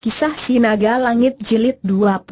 Kisah Sinaga Langit Jilid 21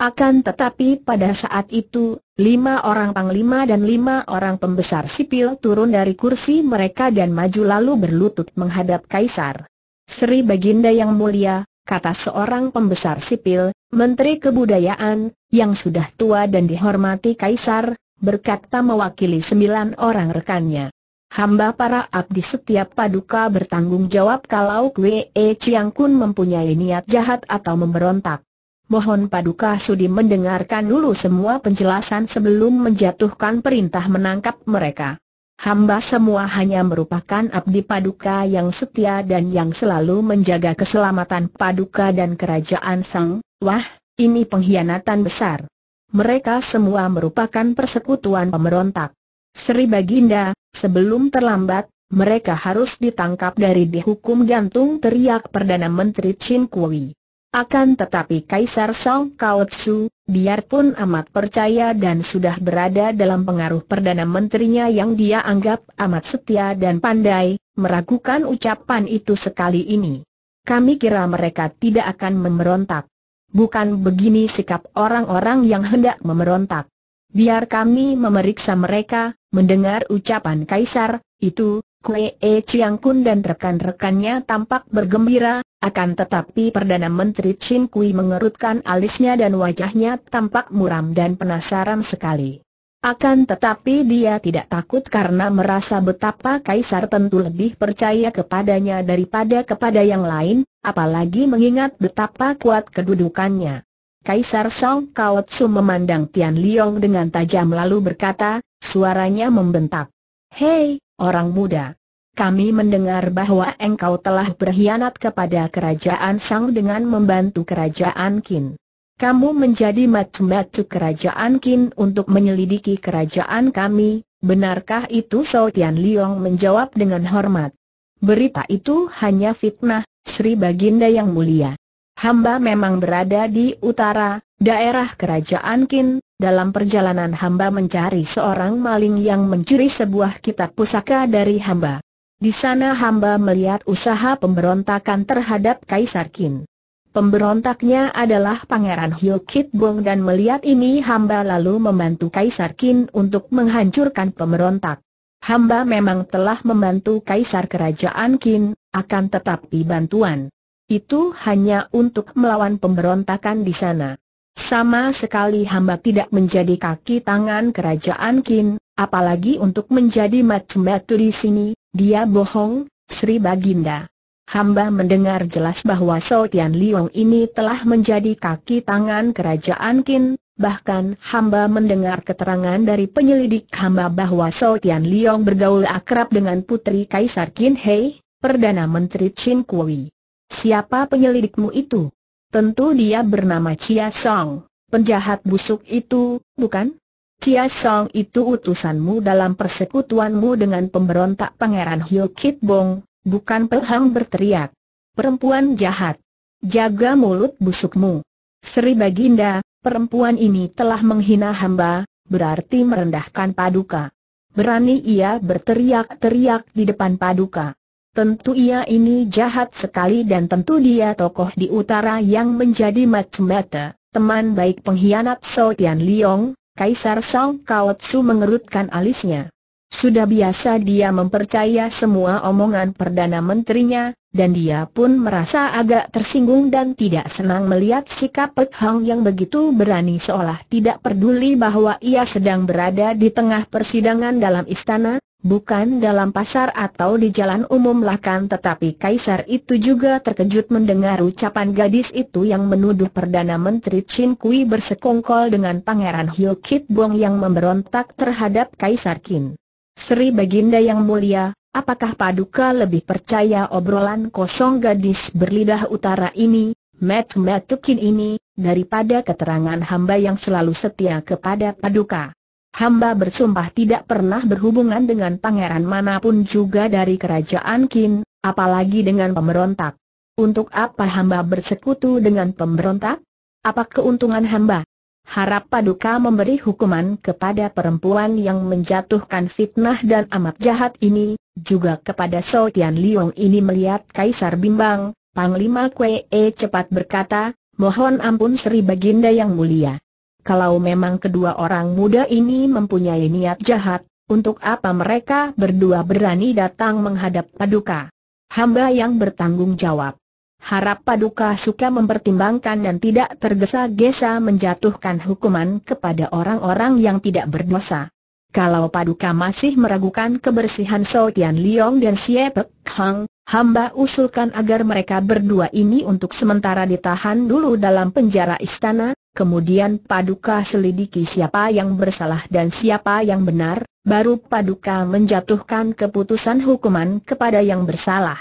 akan tetapi pada saat itu, lima orang panglima dan lima orang pembesar sipil turun dari kursi mereka dan maju lalu berlutut menghadap kaisar. Sri Baginda yang mulia, kata seorang pembesar sipil, Menteri Kebudayaan, yang sudah tua dan dihormati kaisar, berkata mewakili sembilan orang rekannya. Hamba para abdi setiap paduka bertanggung jawab kalau Kwe e Chiang Kun mempunyai niat jahat atau memberontak. Mohon paduka sudi mendengarkan dulu semua penjelasan sebelum menjatuhkan perintah menangkap mereka. Hamba semua hanya merupakan abdi paduka yang setia dan yang selalu menjaga keselamatan paduka dan kerajaan sang. Wah, ini pengkhianatan besar. Mereka semua merupakan persekutuan pemberontak. Sri Baginda, Sebelum terlambat, mereka harus ditangkap dari dihukum gantung teriak Perdana Menteri Chin Kui. Akan tetapi Kaisar Song Kao Tzu, biarpun amat percaya dan sudah berada dalam pengaruh Perdana Menterinya yang dia anggap amat setia dan pandai, meragukan ucapan itu sekali ini. Kami kira mereka tidak akan memberontak. Bukan begini sikap orang-orang yang hendak memberontak biar kami memeriksa mereka, mendengar ucapan Kaisar, itu, Kue E Chiang Kun dan rekan-rekannya tampak bergembira, akan tetapi Perdana Menteri Chin Kui mengerutkan alisnya dan wajahnya tampak muram dan penasaran sekali. Akan tetapi dia tidak takut karena merasa betapa Kaisar tentu lebih percaya kepadanya daripada kepada yang lain, apalagi mengingat betapa kuat kedudukannya. Kaisar Song Kaotsu memandang Tian Liong dengan tajam lalu berkata, suaranya membentak. Hei, orang muda. Kami mendengar bahwa engkau telah berkhianat kepada kerajaan Sang dengan membantu kerajaan Qin. Kamu menjadi macam macu kerajaan Qin untuk menyelidiki kerajaan kami, benarkah itu? So Tian Liong menjawab dengan hormat. Berita itu hanya fitnah, Sri Baginda yang mulia. Hamba memang berada di utara, daerah kerajaan Kin, dalam perjalanan hamba mencari seorang maling yang mencuri sebuah kitab pusaka dari hamba. Di sana hamba melihat usaha pemberontakan terhadap Kaisar Qin. Pemberontaknya adalah Pangeran Hyo Bong dan melihat ini hamba lalu membantu Kaisar Qin untuk menghancurkan pemberontak. Hamba memang telah membantu Kaisar Kerajaan Qin, akan tetapi bantuan itu hanya untuk melawan pemberontakan di sana. Sama sekali hamba tidak menjadi kaki tangan kerajaan Qin, apalagi untuk menjadi macem di sini, dia bohong, Sri Baginda. Hamba mendengar jelas bahwa Tian Liong ini telah menjadi kaki tangan kerajaan Qin. bahkan hamba mendengar keterangan dari penyelidik hamba bahwa Tian Liong bergaul akrab dengan putri Kaisar Qin Hei, Perdana Menteri Qin Kui. Siapa penyelidikmu itu? Tentu dia bernama Chia Song, penjahat busuk itu, bukan? Chia Song itu utusanmu dalam persekutuanmu dengan pemberontak Pangeran Hyo Kit Bong, bukan Pelhang berteriak. Perempuan jahat. Jaga mulut busukmu. Sri Baginda, perempuan ini telah menghina hamba, berarti merendahkan paduka. Berani ia berteriak-teriak di depan paduka. Tentu ia ini jahat sekali dan tentu dia tokoh di utara yang menjadi matemata, teman baik pengkhianat Sao Tian Liong, Kaisar Kao Tzu mengerutkan alisnya. Sudah biasa dia mempercaya semua omongan Perdana Menterinya, dan dia pun merasa agak tersinggung dan tidak senang melihat sikap Pek Hang yang begitu berani seolah tidak peduli bahwa ia sedang berada di tengah persidangan dalam istana, bukan dalam pasar atau di jalan umum lakan tetapi kaisar itu juga terkejut mendengar ucapan gadis itu yang menuduh Perdana Menteri Chin Kui bersekongkol dengan Pangeran Hyo Kit Bong yang memberontak terhadap Kaisar Qin. Sri Baginda yang mulia, apakah Paduka lebih percaya obrolan kosong gadis berlidah utara ini, Matt Matukin ini, daripada keterangan hamba yang selalu setia kepada Paduka? hamba bersumpah tidak pernah berhubungan dengan pangeran manapun juga dari kerajaan Qin, apalagi dengan pemberontak. Untuk apa hamba bersekutu dengan pemberontak? Apa keuntungan hamba? Harap Paduka memberi hukuman kepada perempuan yang menjatuhkan fitnah dan amat jahat ini, juga kepada So Tian Liong ini melihat Kaisar bimbang, Panglima Kwee cepat berkata, mohon ampun Sri Baginda yang mulia kalau memang kedua orang muda ini mempunyai niat jahat, untuk apa mereka berdua berani datang menghadap Paduka? Hamba yang bertanggung jawab. Harap Paduka suka mempertimbangkan dan tidak tergesa-gesa menjatuhkan hukuman kepada orang-orang yang tidak berdosa. Kalau Paduka masih meragukan kebersihan So Tian Liong dan Xie Pek Hang, hamba usulkan agar mereka berdua ini untuk sementara ditahan dulu dalam penjara istana, kemudian Paduka selidiki siapa yang bersalah dan siapa yang benar, baru Paduka menjatuhkan keputusan hukuman kepada yang bersalah.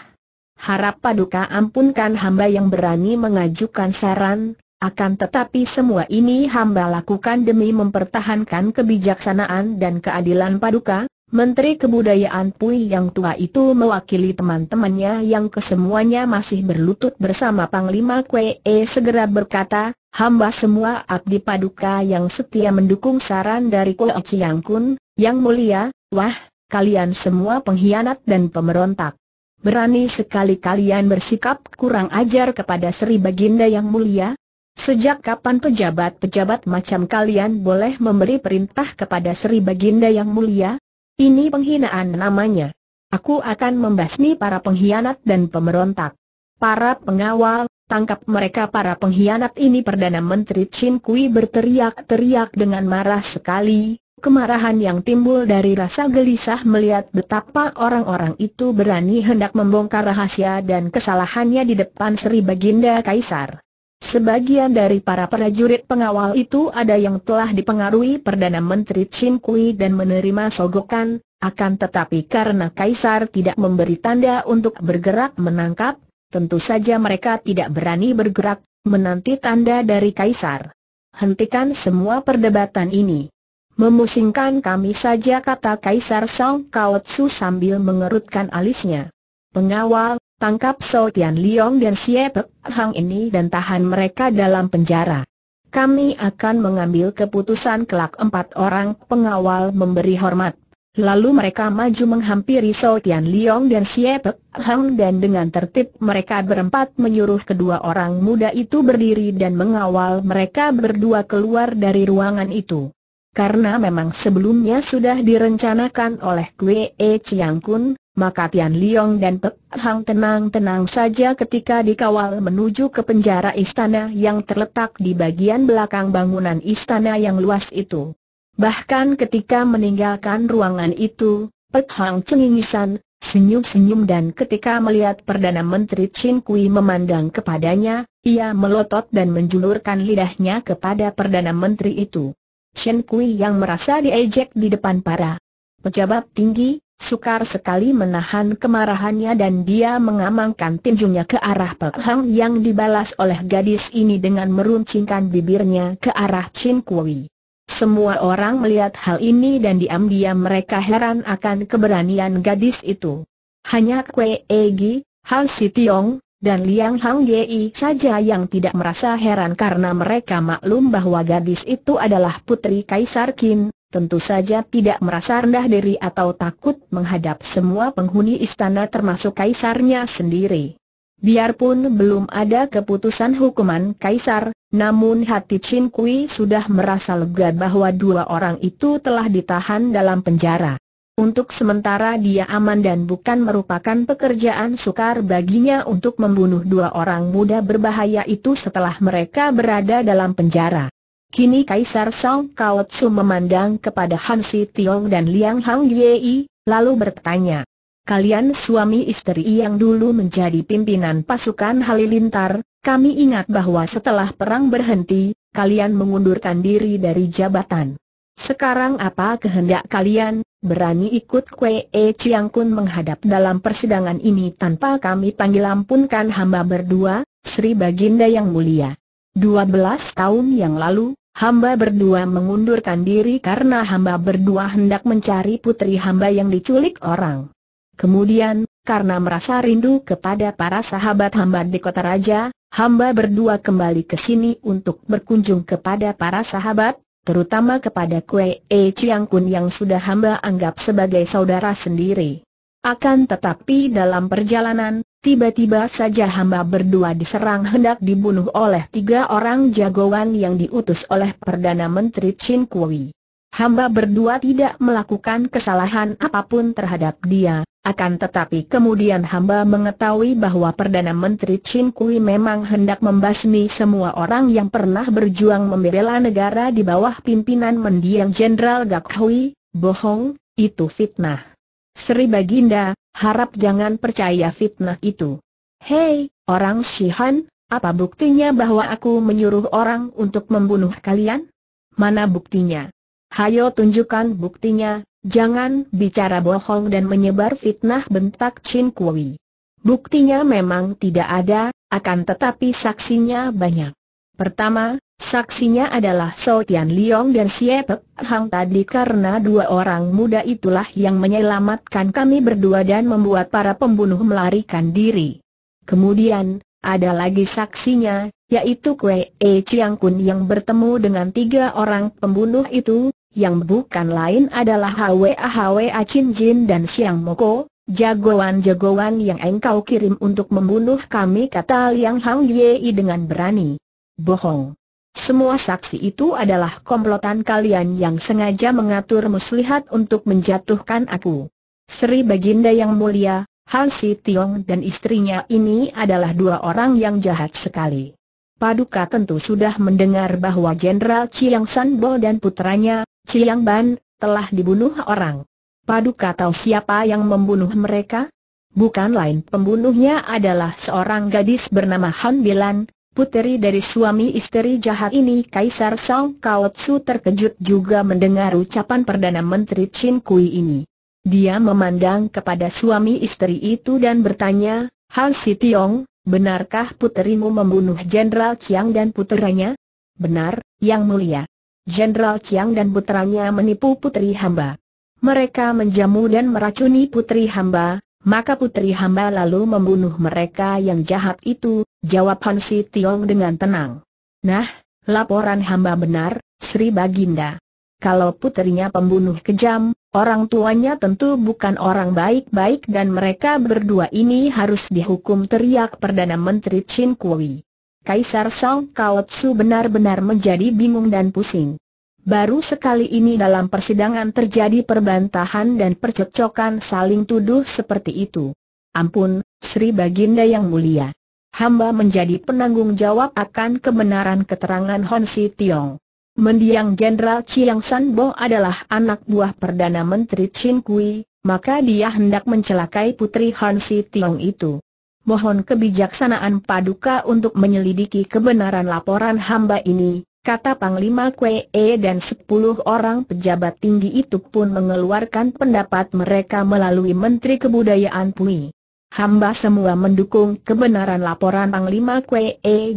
Harap Paduka ampunkan hamba yang berani mengajukan saran, akan tetapi semua ini hamba lakukan demi mempertahankan kebijaksanaan dan keadilan Paduka, Menteri Kebudayaan Pui yang tua itu mewakili teman-temannya yang kesemuanya masih berlutut bersama Panglima Kwee segera berkata, hamba semua abdi paduka yang setia mendukung saran dari Kuo Chiang Kun, yang mulia, wah, kalian semua pengkhianat dan pemberontak. Berani sekali kalian bersikap kurang ajar kepada Sri Baginda yang mulia. Sejak kapan pejabat-pejabat macam kalian boleh memberi perintah kepada Sri Baginda yang mulia? Ini penghinaan namanya. Aku akan membasmi para pengkhianat dan pemberontak. Para pengawal, Tangkap mereka para pengkhianat ini Perdana Menteri Chin Kui berteriak-teriak dengan marah sekali, kemarahan yang timbul dari rasa gelisah melihat betapa orang-orang itu berani hendak membongkar rahasia dan kesalahannya di depan Sri Baginda Kaisar. Sebagian dari para prajurit pengawal itu ada yang telah dipengaruhi Perdana Menteri Chin Kui dan menerima sogokan, akan tetapi karena Kaisar tidak memberi tanda untuk bergerak menangkap, tentu saja mereka tidak berani bergerak, menanti tanda dari Kaisar. Hentikan semua perdebatan ini. Memusingkan kami saja kata Kaisar Song Kaotsu sambil mengerutkan alisnya. Pengawal, tangkap So Tian Liong dan Xie Pek Hang ini dan tahan mereka dalam penjara. Kami akan mengambil keputusan kelak empat orang pengawal memberi hormat. Lalu mereka maju menghampiri So Tian Liong dan Xie Pek Hang dan dengan tertib mereka berempat menyuruh kedua orang muda itu berdiri dan mengawal mereka berdua keluar dari ruangan itu. Karena memang sebelumnya sudah direncanakan oleh Kwe E Chiang Kun, maka Tian Liong dan Pek Hang tenang-tenang saja ketika dikawal menuju ke penjara istana yang terletak di bagian belakang bangunan istana yang luas itu. Bahkan ketika meninggalkan ruangan itu, Pek Hang cengingisan, senyum-senyum dan ketika melihat Perdana Menteri Chin Kui memandang kepadanya, ia melotot dan menjulurkan lidahnya kepada Perdana Menteri itu. Chin Kui yang merasa diejek di depan para pejabat tinggi, sukar sekali menahan kemarahannya dan dia mengamankan tinjunya ke arah Pek Hang yang dibalas oleh gadis ini dengan meruncingkan bibirnya ke arah Chin Kui. Semua orang melihat hal ini dan diam-diam mereka heran akan keberanian gadis itu. Hanya Kwe Egi, Hal Si Tiong, dan Liang Hang Yei saja yang tidak merasa heran karena mereka maklum bahwa gadis itu adalah putri Kaisar Qin, tentu saja tidak merasa rendah diri atau takut menghadap semua penghuni istana termasuk kaisarnya sendiri. Biarpun belum ada keputusan hukuman kaisar, namun hati Chin Kui sudah merasa lega bahwa dua orang itu telah ditahan dalam penjara. Untuk sementara dia aman dan bukan merupakan pekerjaan sukar baginya untuk membunuh dua orang muda berbahaya itu setelah mereka berada dalam penjara. Kini Kaisar Song Kao Tsu memandang kepada Han Si Tiong dan Liang Hang Yei, lalu bertanya, kalian suami istri yang dulu menjadi pimpinan pasukan Halilintar, kami ingat bahwa setelah perang berhenti, kalian mengundurkan diri dari jabatan. Sekarang apa kehendak kalian, berani ikut Kwe E Chiang Kun menghadap dalam persidangan ini tanpa kami panggil ampunkan hamba berdua, Sri Baginda Yang Mulia. 12 tahun yang lalu, hamba berdua mengundurkan diri karena hamba berdua hendak mencari putri hamba yang diculik orang. Kemudian, karena merasa rindu kepada para sahabat hamba di kota raja, hamba berdua kembali ke sini untuk berkunjung kepada para sahabat, terutama kepada Kue E Chiang Kun yang sudah hamba anggap sebagai saudara sendiri. Akan tetapi dalam perjalanan, tiba-tiba saja hamba berdua diserang hendak dibunuh oleh tiga orang jagoan yang diutus oleh Perdana Menteri Chin Kui. Hamba berdua tidak melakukan kesalahan apapun terhadap dia, akan tetapi kemudian hamba mengetahui bahwa Perdana Menteri Chin Kui memang hendak membasmi semua orang yang pernah berjuang membela negara di bawah pimpinan mendiang Jenderal Gak Hui, bohong, itu fitnah. Sri Baginda, harap jangan percaya fitnah itu. Hei, orang Shihan, apa buktinya bahwa aku menyuruh orang untuk membunuh kalian? Mana buktinya? Hayo tunjukkan buktinya, Jangan bicara bohong dan menyebar fitnah bentak Chin Kui. Buktinya memang tidak ada, akan tetapi saksinya banyak. Pertama, saksinya adalah So Tian Liong dan Xie Pek Hang tadi karena dua orang muda itulah yang menyelamatkan kami berdua dan membuat para pembunuh melarikan diri. Kemudian, ada lagi saksinya, yaitu Kue E Chiang Kun yang bertemu dengan tiga orang pembunuh itu, yang bukan lain adalah HWA HWA Chin Jin dan Siang Moko, jagoan-jagoan yang engkau kirim untuk membunuh kami kata Liang Hang Yei dengan berani. Bohong. Semua saksi itu adalah komplotan kalian yang sengaja mengatur muslihat untuk menjatuhkan aku. Sri Baginda yang mulia, Han Si Tiong dan istrinya ini adalah dua orang yang jahat sekali. Paduka tentu sudah mendengar bahwa Jenderal Chiang San dan putranya, Chiang Ban, telah dibunuh orang. Paduka tahu siapa yang membunuh mereka? Bukan lain pembunuhnya adalah seorang gadis bernama Han Bilan, puteri dari suami istri jahat ini Kaisar Song Kao Tzu terkejut juga mendengar ucapan Perdana Menteri Chin Kui ini. Dia memandang kepada suami istri itu dan bertanya, Han Si Tiong, Benarkah puterimu membunuh Jenderal Chiang dan puteranya? Benar, Yang Mulia. Jenderal Chiang dan puteranya menipu putri hamba. Mereka menjamu dan meracuni putri hamba, maka putri hamba lalu membunuh mereka yang jahat itu, jawab Hansi Tiong dengan tenang. Nah, laporan hamba benar, Sri Baginda. Kalau puterinya pembunuh kejam, Orang tuanya tentu bukan orang baik-baik dan mereka berdua ini harus dihukum teriak Perdana Menteri Chin Kui. Kaisar Song Kao Tzu benar-benar menjadi bingung dan pusing. Baru sekali ini dalam persidangan terjadi perbantahan dan percekcokan saling tuduh seperti itu. Ampun, Sri Baginda yang mulia. Hamba menjadi penanggung jawab akan kebenaran keterangan Hon Si Tiong mendiang Jenderal Chiang San Bo adalah anak buah Perdana Menteri Chin Kui, maka dia hendak mencelakai putri Han Si Tiong itu. Mohon kebijaksanaan Paduka untuk menyelidiki kebenaran laporan hamba ini, kata Panglima Kwee e dan sepuluh orang pejabat tinggi itu pun mengeluarkan pendapat mereka melalui Menteri Kebudayaan Pui. Hamba semua mendukung kebenaran laporan Panglima Kwee e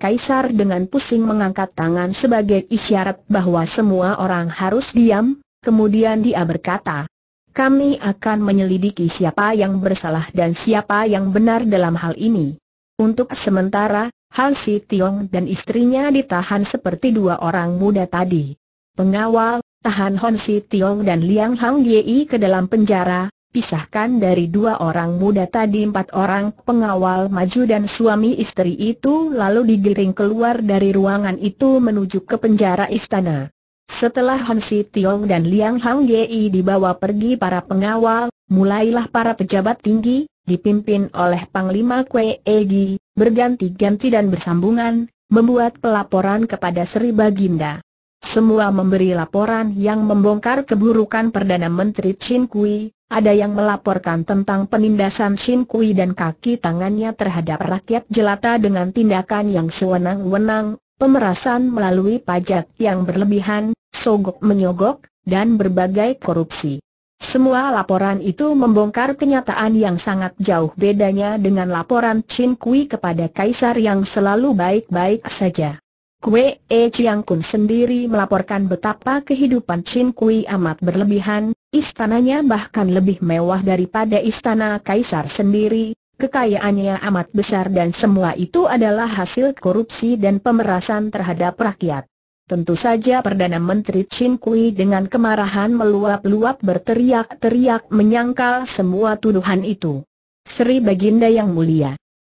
Kaisar dengan pusing mengangkat tangan sebagai isyarat bahwa semua orang harus diam, kemudian dia berkata, kami akan menyelidiki siapa yang bersalah dan siapa yang benar dalam hal ini. Untuk sementara, Han Si Tiong dan istrinya ditahan seperti dua orang muda tadi. Pengawal, tahan Han Si Tiong dan Liang Hang Yei ke dalam penjara, Pisahkan dari dua orang muda tadi empat orang pengawal maju dan suami istri itu lalu digiring keluar dari ruangan itu menuju ke penjara istana. Setelah Han Si Tiong dan Liang Hang Yei dibawa pergi para pengawal, mulailah para pejabat tinggi, dipimpin oleh Panglima Kwe Egi, berganti-ganti dan bersambungan, membuat pelaporan kepada Sri Baginda. Semua memberi laporan yang membongkar keburukan Perdana Menteri Chin Kui, ada yang melaporkan tentang penindasan Chin Kui dan kaki tangannya terhadap rakyat jelata dengan tindakan yang sewenang-wenang, pemerasan melalui pajak yang berlebihan, sogok-menyogok, dan berbagai korupsi. Semua laporan itu membongkar kenyataan yang sangat jauh bedanya dengan laporan Chin Kui kepada Kaisar yang selalu baik-baik saja. Kue E Chiang Kun sendiri melaporkan betapa kehidupan Chin Kui amat berlebihan, istananya bahkan lebih mewah daripada istana kaisar sendiri, kekayaannya amat besar dan semua itu adalah hasil korupsi dan pemerasan terhadap rakyat. Tentu saja Perdana Menteri Chin Kui dengan kemarahan meluap-luap berteriak-teriak menyangkal semua tuduhan itu. Sri Baginda Yang Mulia.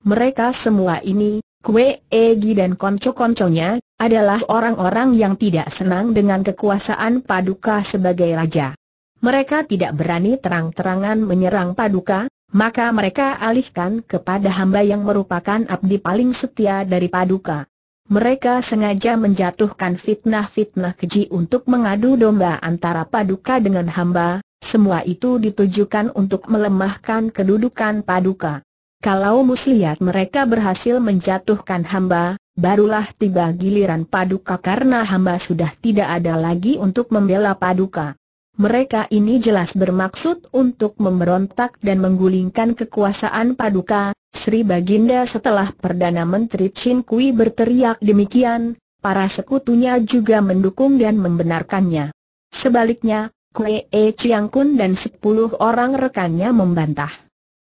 Mereka semua ini, Kue Egi dan konco-konconya, adalah orang-orang yang tidak senang dengan kekuasaan Paduka sebagai raja. Mereka tidak berani terang-terangan menyerang Paduka, maka mereka alihkan kepada hamba yang merupakan abdi paling setia dari Paduka. Mereka sengaja menjatuhkan fitnah-fitnah keji untuk mengadu domba antara Paduka dengan hamba, semua itu ditujukan untuk melemahkan kedudukan Paduka. Kalau muslihat mereka berhasil menjatuhkan hamba, barulah tiba giliran paduka karena hamba sudah tidak ada lagi untuk membela paduka. Mereka ini jelas bermaksud untuk memberontak dan menggulingkan kekuasaan paduka, Sri Baginda setelah Perdana Menteri Chin Kui berteriak demikian, para sekutunya juga mendukung dan membenarkannya. Sebaliknya, Kue E Chiang Kun dan sepuluh orang rekannya membantah.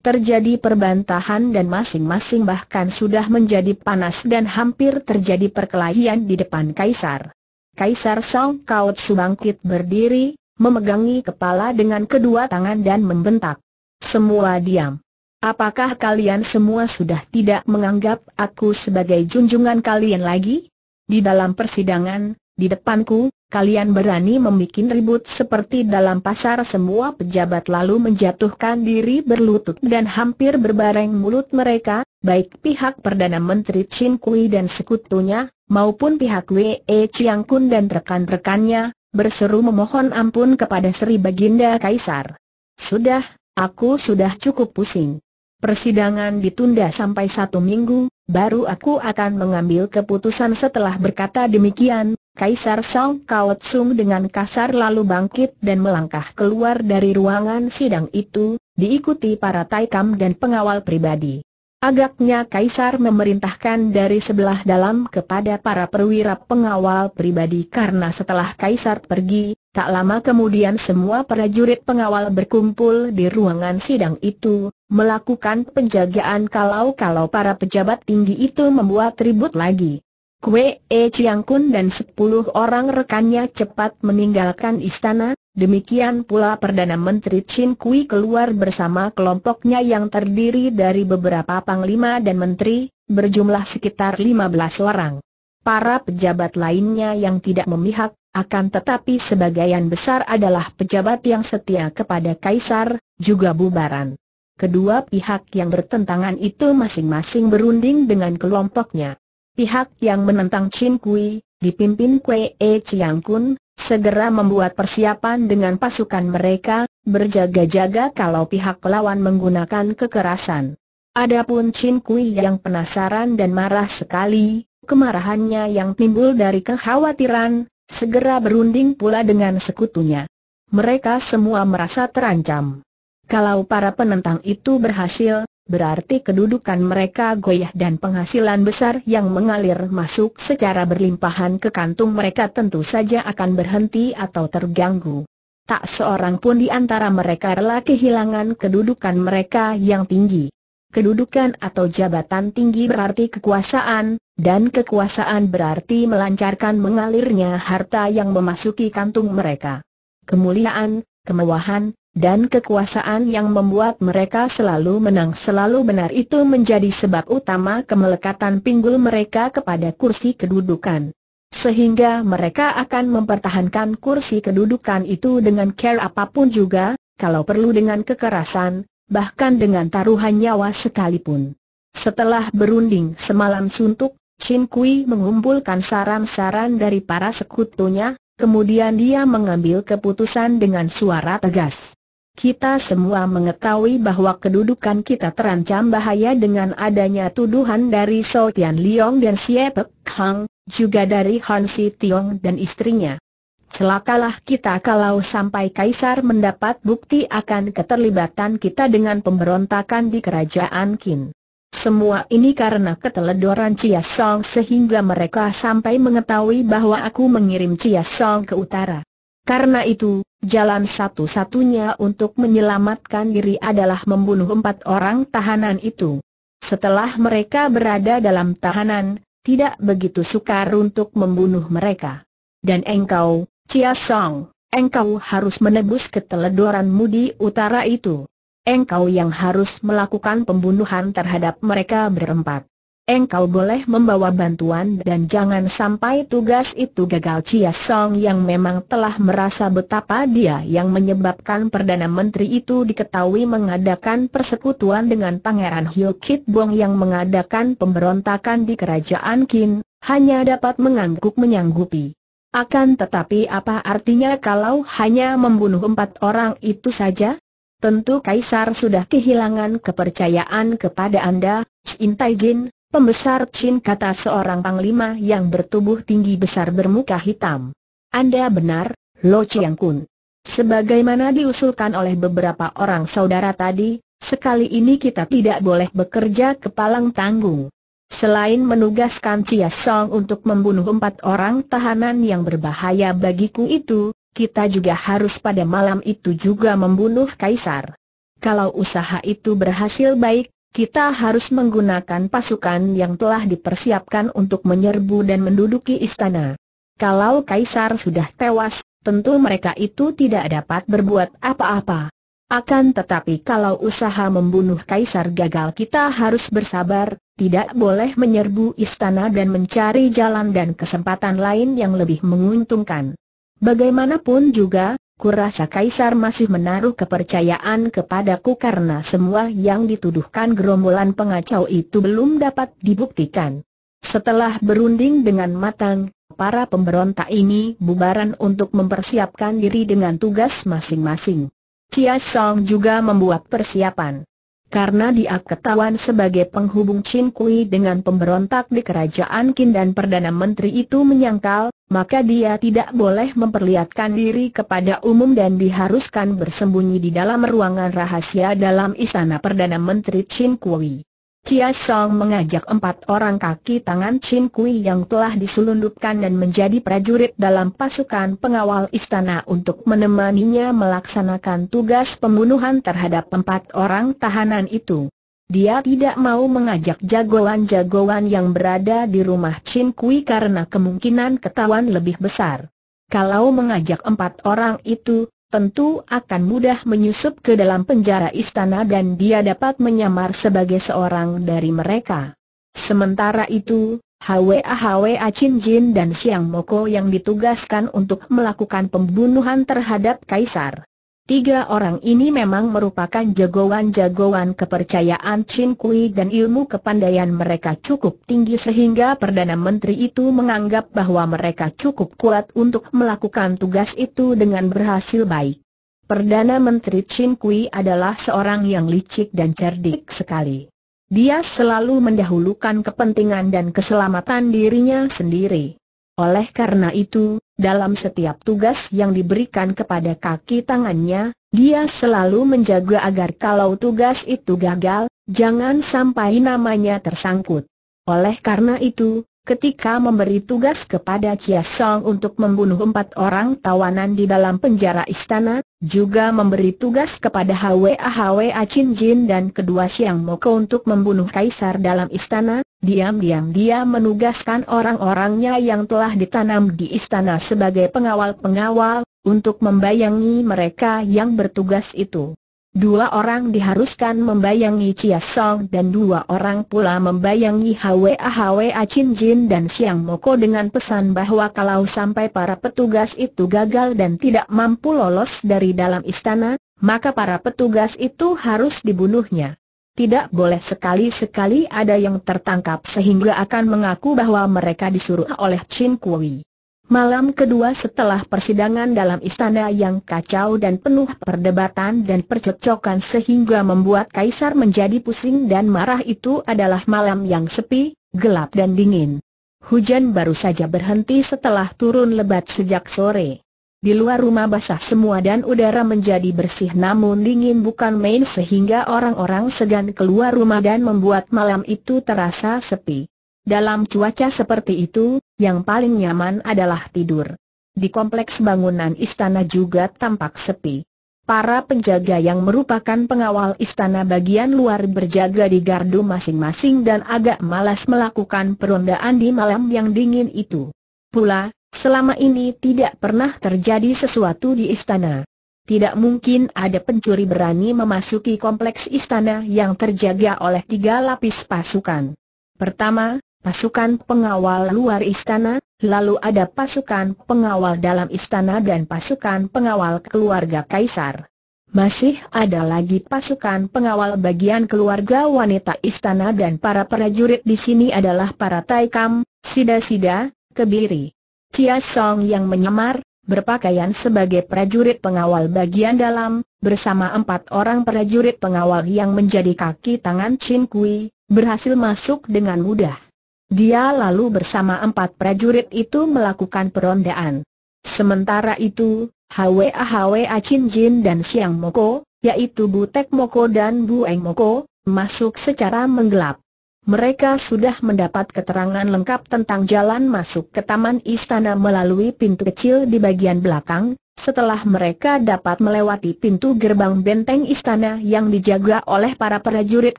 Terjadi perbantahan dan masing-masing bahkan sudah menjadi panas dan hampir terjadi perkelahian di depan Kaisar. Kaisar Song Kaut Subangkit berdiri, memegangi kepala dengan kedua tangan dan membentak. Semua diam. Apakah kalian semua sudah tidak menganggap aku sebagai junjungan kalian lagi? Di dalam persidangan, di depanku, kalian berani membuat ribut seperti dalam pasar semua pejabat lalu menjatuhkan diri berlutut dan hampir berbareng mulut mereka, baik pihak Perdana Menteri Chin Kui dan sekutunya, maupun pihak Wei Chiang Kun dan rekan-rekannya, berseru memohon ampun kepada Sri Baginda Kaisar. Sudah, aku sudah cukup pusing. Persidangan ditunda sampai satu minggu, baru aku akan mengambil keputusan setelah berkata demikian, Kaisar Song Tsung dengan kasar lalu bangkit dan melangkah keluar dari ruangan sidang itu, diikuti para taikam dan pengawal pribadi. Agaknya Kaisar memerintahkan dari sebelah dalam kepada para perwira pengawal pribadi karena setelah Kaisar pergi, tak lama kemudian semua prajurit pengawal berkumpul di ruangan sidang itu, melakukan penjagaan kalau-kalau para pejabat tinggi itu membuat ribut lagi. Kue E Chiang Kun dan sepuluh orang rekannya cepat meninggalkan istana, demikian pula Perdana Menteri Chin Kui keluar bersama kelompoknya yang terdiri dari beberapa panglima dan menteri, berjumlah sekitar lima belas orang. Para pejabat lainnya yang tidak memihak, akan tetapi sebagian besar adalah pejabat yang setia kepada Kaisar, juga bubaran. Kedua pihak yang bertentangan itu masing-masing berunding dengan kelompoknya. Pihak yang menentang Chin Kui, dipimpin Kwe E Chiang Kun, segera membuat persiapan dengan pasukan mereka, berjaga-jaga kalau pihak lawan menggunakan kekerasan. Adapun Chin Kui yang penasaran dan marah sekali, kemarahannya yang timbul dari kekhawatiran, segera berunding pula dengan sekutunya. Mereka semua merasa terancam. Kalau para penentang itu berhasil, Berarti kedudukan mereka goyah dan penghasilan besar yang mengalir masuk secara berlimpahan ke kantung mereka tentu saja akan berhenti atau terganggu. Tak seorang pun di antara mereka rela kehilangan kedudukan mereka yang tinggi. Kedudukan atau jabatan tinggi berarti kekuasaan, dan kekuasaan berarti melancarkan mengalirnya harta yang memasuki kantung mereka. Kemuliaan, kemewahan, dan kekuasaan yang membuat mereka selalu menang selalu benar itu menjadi sebab utama kemelekatan pinggul mereka kepada kursi kedudukan. Sehingga mereka akan mempertahankan kursi kedudukan itu dengan care apapun juga, kalau perlu dengan kekerasan, bahkan dengan taruhan nyawa sekalipun. Setelah berunding semalam suntuk, Chin Kui mengumpulkan saran-saran dari para sekutunya, kemudian dia mengambil keputusan dengan suara tegas. Kita semua mengetahui bahwa kedudukan kita terancam bahaya dengan adanya tuduhan dari So Tian Liang dan Xie Hang, juga dari Han Si Tiong dan istrinya. Celakalah kita kalau sampai Kaisar mendapat bukti akan keterlibatan kita dengan pemberontakan di kerajaan Qin. Semua ini karena keteledoran Chia Song sehingga mereka sampai mengetahui bahwa aku mengirim Chia Song ke utara. Karena itu, jalan satu-satunya untuk menyelamatkan diri adalah membunuh empat orang tahanan itu. Setelah mereka berada dalam tahanan, tidak begitu sukar untuk membunuh mereka. Dan engkau, Chia Song, engkau harus menebus keteledoranmu di utara itu. Engkau yang harus melakukan pembunuhan terhadap mereka berempat engkau boleh membawa bantuan dan jangan sampai tugas itu gagal Chia Song yang memang telah merasa betapa dia yang menyebabkan Perdana Menteri itu diketahui mengadakan persekutuan dengan Pangeran Hyo Kit Bong yang mengadakan pemberontakan di Kerajaan Qin, hanya dapat mengangguk menyanggupi. Akan tetapi apa artinya kalau hanya membunuh empat orang itu saja? Tentu Kaisar sudah kehilangan kepercayaan kepada Anda, Sintai Jin, Pembesar Chin kata seorang panglima yang bertubuh tinggi besar bermuka hitam. Anda benar, Lo Chiang Kun. Sebagaimana diusulkan oleh beberapa orang saudara tadi, sekali ini kita tidak boleh bekerja kepalang tanggung. Selain menugaskan Chia Song untuk membunuh empat orang tahanan yang berbahaya bagiku itu, kita juga harus pada malam itu juga membunuh Kaisar. Kalau usaha itu berhasil baik, kita harus menggunakan pasukan yang telah dipersiapkan untuk menyerbu dan menduduki istana. Kalau kaisar sudah tewas, tentu mereka itu tidak dapat berbuat apa-apa. Akan tetapi kalau usaha membunuh kaisar gagal kita harus bersabar, tidak boleh menyerbu istana dan mencari jalan dan kesempatan lain yang lebih menguntungkan. Bagaimanapun juga, Kurasa Kaisar masih menaruh kepercayaan kepadaku karena semua yang dituduhkan gerombolan pengacau itu belum dapat dibuktikan. Setelah berunding dengan matang, para pemberontak ini bubaran untuk mempersiapkan diri dengan tugas masing-masing. Chia Song juga membuat persiapan. Karena dia ketahuan sebagai penghubung Chin Kui dengan pemberontak di kerajaan Qin dan Perdana Menteri itu menyangkal, maka dia tidak boleh memperlihatkan diri kepada umum dan diharuskan bersembunyi di dalam ruangan rahasia dalam istana Perdana Menteri Chin Kui. Chia Song mengajak empat orang kaki tangan Chin Kui yang telah diselundupkan dan menjadi prajurit dalam pasukan pengawal istana untuk menemaninya melaksanakan tugas pembunuhan terhadap empat orang tahanan itu. Dia tidak mau mengajak jagoan-jagoan yang berada di rumah Chin Kui karena kemungkinan ketahuan lebih besar. Kalau mengajak empat orang itu, tentu akan mudah menyusup ke dalam penjara istana dan dia dapat menyamar sebagai seorang dari mereka. Sementara itu, HWA HWA Chin Jin dan Siang Moko yang ditugaskan untuk melakukan pembunuhan terhadap Kaisar. Tiga orang ini memang merupakan jagoan-jagoan kepercayaan Chin Kui dan ilmu kepandaian mereka cukup tinggi sehingga Perdana Menteri itu menganggap bahwa mereka cukup kuat untuk melakukan tugas itu dengan berhasil baik. Perdana Menteri Chin Kui adalah seorang yang licik dan cerdik sekali. Dia selalu mendahulukan kepentingan dan keselamatan dirinya sendiri. Oleh karena itu, dalam setiap tugas yang diberikan kepada kaki tangannya, dia selalu menjaga agar kalau tugas itu gagal, jangan sampai namanya tersangkut. Oleh karena itu, ketika memberi tugas kepada Chia Song untuk membunuh empat orang tawanan di dalam penjara istana, juga memberi tugas kepada HWA HWA Chin Jin dan kedua Siang Moko untuk membunuh Kaisar dalam istana, diam-diam dia menugaskan orang-orangnya yang telah ditanam di istana sebagai pengawal-pengawal, untuk membayangi mereka yang bertugas itu. Dua orang diharuskan membayangi Chia Song dan dua orang pula membayangi Hwa Hwa Chin Jin dan Siang Moko dengan pesan bahwa kalau sampai para petugas itu gagal dan tidak mampu lolos dari dalam istana, maka para petugas itu harus dibunuhnya. Tidak boleh sekali-sekali ada yang tertangkap sehingga akan mengaku bahwa mereka disuruh oleh Chin Kui. Malam kedua setelah persidangan dalam istana yang kacau dan penuh perdebatan dan percekcokan sehingga membuat Kaisar menjadi pusing dan marah itu adalah malam yang sepi, gelap dan dingin. Hujan baru saja berhenti setelah turun lebat sejak sore. Di luar rumah basah semua dan udara menjadi bersih namun dingin bukan main sehingga orang-orang segan keluar rumah dan membuat malam itu terasa sepi. Dalam cuaca seperti itu, yang paling nyaman adalah tidur. Di kompleks bangunan istana juga tampak sepi. Para penjaga yang merupakan pengawal istana bagian luar berjaga di gardu masing-masing dan agak malas melakukan perondaan di malam yang dingin itu. Pula, selama ini tidak pernah terjadi sesuatu di istana. Tidak mungkin ada pencuri berani memasuki kompleks istana yang terjaga oleh tiga lapis pasukan. Pertama, pasukan pengawal luar istana, lalu ada pasukan pengawal dalam istana dan pasukan pengawal keluarga kaisar. Masih ada lagi pasukan pengawal bagian keluarga wanita istana dan para prajurit di sini adalah para taikam, sida-sida, kebiri. Cia Song yang menyamar, berpakaian sebagai prajurit pengawal bagian dalam, bersama empat orang prajurit pengawal yang menjadi kaki tangan Chin Kui, berhasil masuk dengan mudah. Dia lalu bersama empat prajurit itu melakukan perondaan. Sementara itu, Hwa Hwa Chin Jin dan Siang Moko, yaitu Bu Tek Moko dan Bu Eng Moko, masuk secara menggelap. Mereka sudah mendapat keterangan lengkap tentang jalan masuk ke taman istana melalui pintu kecil di bagian belakang, setelah mereka dapat melewati pintu gerbang benteng istana yang dijaga oleh para prajurit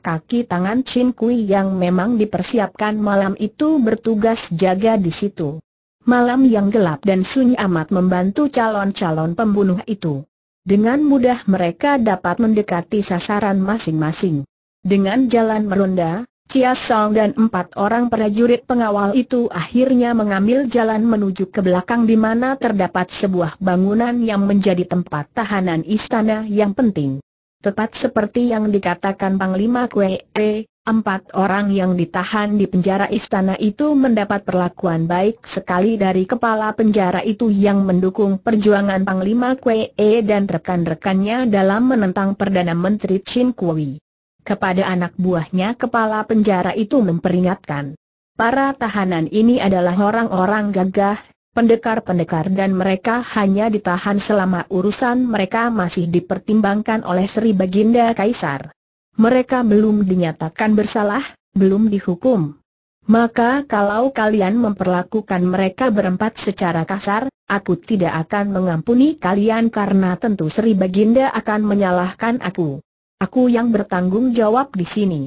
kaki tangan Chin Kui yang memang dipersiapkan malam itu bertugas jaga di situ. Malam yang gelap dan sunyi amat membantu calon-calon pembunuh itu. Dengan mudah mereka dapat mendekati sasaran masing-masing. Dengan jalan meronda, Chia Song dan empat orang prajurit pengawal itu akhirnya mengambil jalan menuju ke belakang di mana terdapat sebuah bangunan yang menjadi tempat tahanan istana yang penting. Tepat seperti yang dikatakan Panglima Kwee, empat orang yang ditahan di penjara istana itu mendapat perlakuan baik sekali dari kepala penjara itu yang mendukung perjuangan Panglima Kwee dan rekan-rekannya dalam menentang Perdana Menteri Chin Kui. Kepada anak buahnya kepala penjara itu memperingatkan. Para tahanan ini adalah orang-orang gagah, pendekar-pendekar dan mereka hanya ditahan selama urusan mereka masih dipertimbangkan oleh Sri Baginda Kaisar. Mereka belum dinyatakan bersalah, belum dihukum. Maka kalau kalian memperlakukan mereka berempat secara kasar, aku tidak akan mengampuni kalian karena tentu Sri Baginda akan menyalahkan aku. Aku yang bertanggung jawab di sini.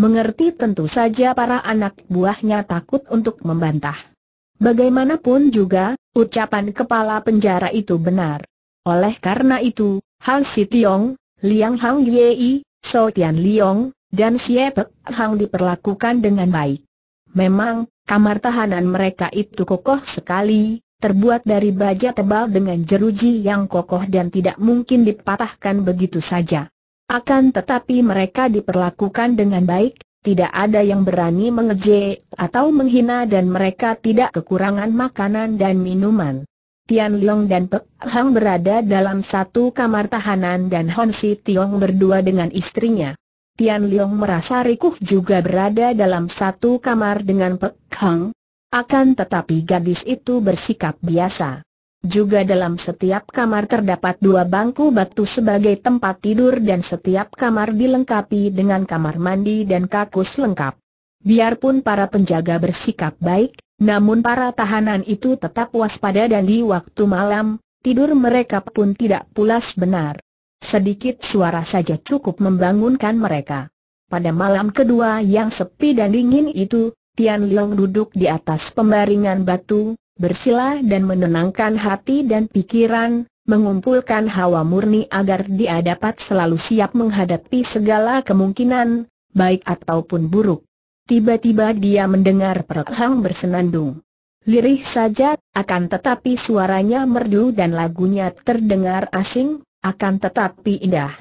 Mengerti tentu saja para anak buahnya takut untuk membantah. Bagaimanapun juga, ucapan kepala penjara itu benar. Oleh karena itu, Han Si Tiong, Liang Hang Yei, So Tian Liong, dan Xie Pek Hang diperlakukan dengan baik. Memang, kamar tahanan mereka itu kokoh sekali, terbuat dari baja tebal dengan jeruji yang kokoh dan tidak mungkin dipatahkan begitu saja. Akan tetapi mereka diperlakukan dengan baik, tidak ada yang berani mengejek atau menghina dan mereka tidak kekurangan makanan dan minuman. Tian Long dan Pek Hang berada dalam satu kamar tahanan dan Hon Si Tiong berdua dengan istrinya. Tian Long merasa Rikuh juga berada dalam satu kamar dengan Pek Hang. Akan tetapi gadis itu bersikap biasa. Juga dalam setiap kamar terdapat dua bangku batu sebagai tempat tidur dan setiap kamar dilengkapi dengan kamar mandi dan kakus lengkap. Biarpun para penjaga bersikap baik, namun para tahanan itu tetap waspada dan di waktu malam, tidur mereka pun tidak pulas benar. Sedikit suara saja cukup membangunkan mereka. Pada malam kedua yang sepi dan dingin itu, Tian Leong duduk di atas pembaringan batu, bersila dan menenangkan hati dan pikiran, mengumpulkan hawa murni agar dia dapat selalu siap menghadapi segala kemungkinan, baik ataupun buruk. Tiba-tiba dia mendengar perhang bersenandung. Lirih saja, akan tetapi suaranya merdu dan lagunya terdengar asing, akan tetapi indah.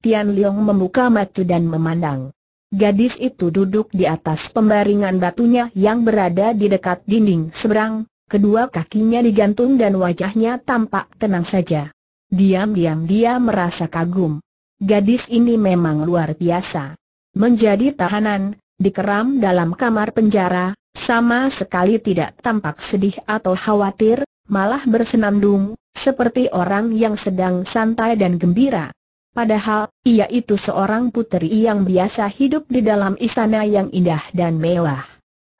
Tian Liang membuka mata dan memandang. Gadis itu duduk di atas pembaringan batunya yang berada di dekat dinding seberang, kedua kakinya digantung dan wajahnya tampak tenang saja. Diam-diam dia merasa kagum. Gadis ini memang luar biasa. Menjadi tahanan, dikeram dalam kamar penjara, sama sekali tidak tampak sedih atau khawatir, malah bersenandung, seperti orang yang sedang santai dan gembira. Padahal, ia itu seorang putri yang biasa hidup di dalam istana yang indah dan mewah.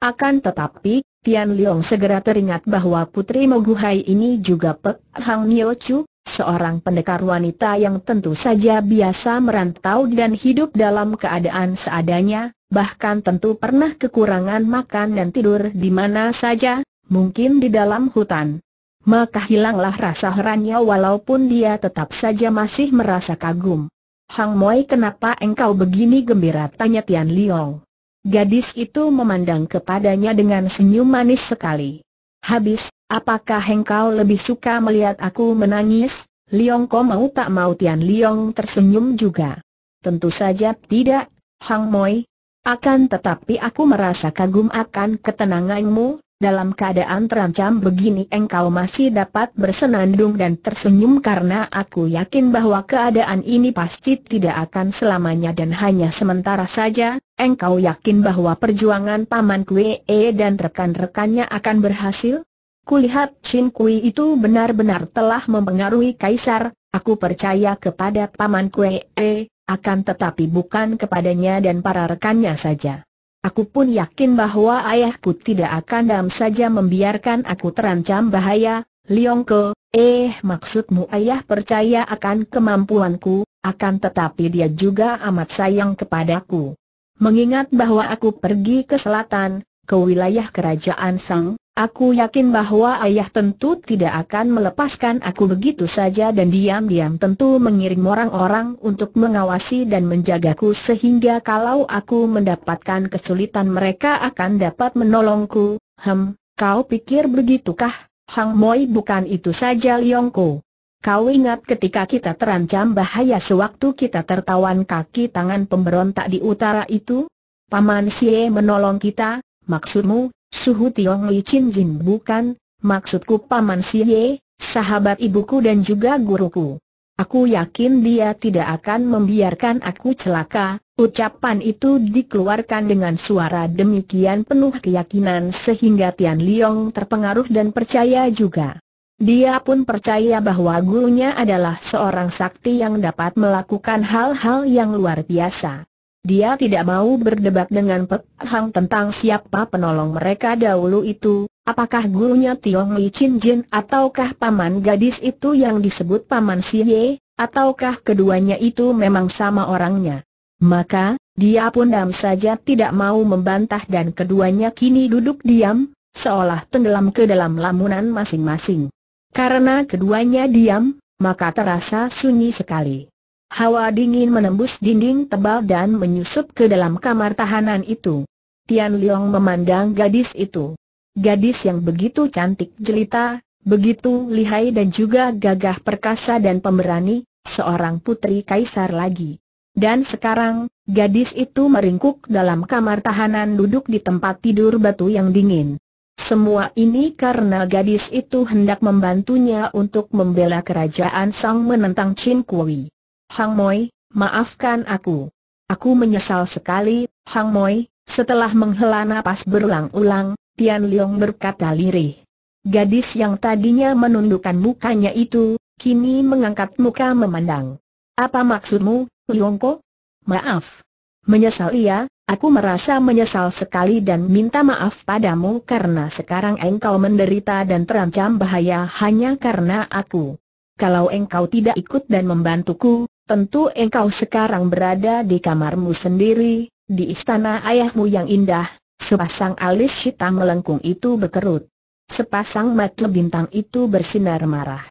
Akan tetapi, Tian Liang segera teringat bahwa Putri Moguhai ini juga Pek Hang Nio Chu, seorang pendekar wanita yang tentu saja biasa merantau dan hidup dalam keadaan seadanya, bahkan tentu pernah kekurangan makan dan tidur di mana saja, mungkin di dalam hutan. Maka hilanglah rasa herannya walaupun dia tetap saja masih merasa kagum. Hang Moi kenapa engkau begini gembira tanya Tian Liong. Gadis itu memandang kepadanya dengan senyum manis sekali. Habis, apakah engkau lebih suka melihat aku menangis? Liong kau mau tak mau Tian Liong tersenyum juga. Tentu saja tidak, Hang Moi. Akan tetapi aku merasa kagum akan ketenanganmu, dalam keadaan terancam begini engkau masih dapat bersenandung dan tersenyum karena aku yakin bahwa keadaan ini pasti tidak akan selamanya dan hanya sementara saja, engkau yakin bahwa perjuangan Paman Kue e dan rekan-rekannya akan berhasil? Kulihat Chin Kui itu benar-benar telah mempengaruhi Kaisar, aku percaya kepada Paman Kue e, akan tetapi bukan kepadanya dan para rekannya saja. Aku pun yakin bahwa ayahku tidak akan dam saja membiarkan aku terancam bahaya, Liongko, eh maksudmu ayah percaya akan kemampuanku, akan tetapi dia juga amat sayang kepadaku. Mengingat bahwa aku pergi ke selatan, ke wilayah kerajaan Sang, Aku yakin bahwa ayah tentu tidak akan melepaskan aku begitu saja dan diam-diam tentu mengirim orang-orang untuk mengawasi dan menjagaku sehingga kalau aku mendapatkan kesulitan mereka akan dapat menolongku. Hem, kau pikir begitukah? Hang Moi bukan itu saja Liongko. Kau ingat ketika kita terancam bahaya sewaktu kita tertawan kaki tangan pemberontak di utara itu? Paman Sie menolong kita, maksudmu Suhu Tiong Li Chin Jin bukan, maksudku Paman Si Ye, sahabat ibuku dan juga guruku. Aku yakin dia tidak akan membiarkan aku celaka, ucapan itu dikeluarkan dengan suara demikian penuh keyakinan sehingga Tian Liong terpengaruh dan percaya juga. Dia pun percaya bahwa gurunya adalah seorang sakti yang dapat melakukan hal-hal yang luar biasa. Dia tidak mau berdebat dengan Pek Hang tentang siapa penolong mereka dahulu itu, apakah gurunya Tiong Li Chin Jin ataukah paman gadis itu yang disebut paman Si Ye, ataukah keduanya itu memang sama orangnya. Maka, dia pun dam saja tidak mau membantah dan keduanya kini duduk diam, seolah tenggelam ke dalam lamunan masing-masing. Karena keduanya diam, maka terasa sunyi sekali. Hawa dingin menembus dinding tebal dan menyusup ke dalam kamar tahanan itu. Tian Liang memandang gadis itu. Gadis yang begitu cantik jelita, begitu lihai dan juga gagah perkasa dan pemberani, seorang putri kaisar lagi. Dan sekarang, gadis itu meringkuk dalam kamar tahanan duduk di tempat tidur batu yang dingin. Semua ini karena gadis itu hendak membantunya untuk membela kerajaan Sang menentang Chin Kui. Hang Moi, maafkan aku. Aku menyesal sekali, Hang Moi, setelah menghela napas berulang-ulang, Tian Leong berkata lirih. Gadis yang tadinya menundukkan mukanya itu, kini mengangkat muka memandang. Apa maksudmu, Leongko? Maaf. Menyesal iya, aku merasa menyesal sekali dan minta maaf padamu karena sekarang engkau menderita dan terancam bahaya hanya karena aku. Kalau engkau tidak ikut dan membantuku, Tentu engkau sekarang berada di kamarmu sendiri, di istana ayahmu yang indah, sepasang alis hitam melengkung itu berkerut. Sepasang mata bintang itu bersinar marah.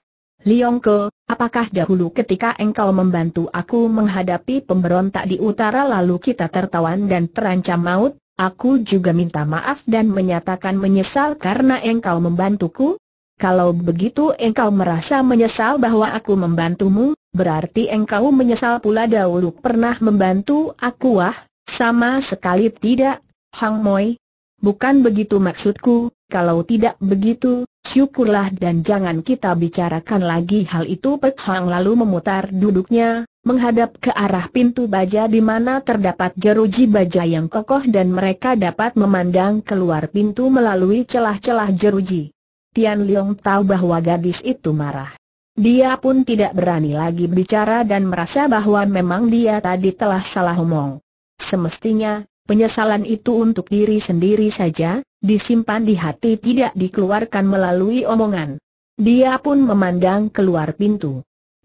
Liongko, apakah dahulu ketika engkau membantu aku menghadapi pemberontak di utara lalu kita tertawan dan terancam maut, aku juga minta maaf dan menyatakan menyesal karena engkau membantuku? Kalau begitu engkau merasa menyesal bahwa aku membantumu, berarti engkau menyesal pula dahulu pernah membantu aku wah, sama sekali tidak, Hang Moi. Bukan begitu maksudku, kalau tidak begitu, syukurlah dan jangan kita bicarakan lagi hal itu Pek Hang lalu memutar duduknya, menghadap ke arah pintu baja di mana terdapat jeruji baja yang kokoh dan mereka dapat memandang keluar pintu melalui celah-celah jeruji. Tian Leong tahu bahwa gadis itu marah. Dia pun tidak berani lagi bicara dan merasa bahwa memang dia tadi telah salah omong. Semestinya, penyesalan itu untuk diri sendiri saja, disimpan di hati tidak dikeluarkan melalui omongan. Dia pun memandang keluar pintu.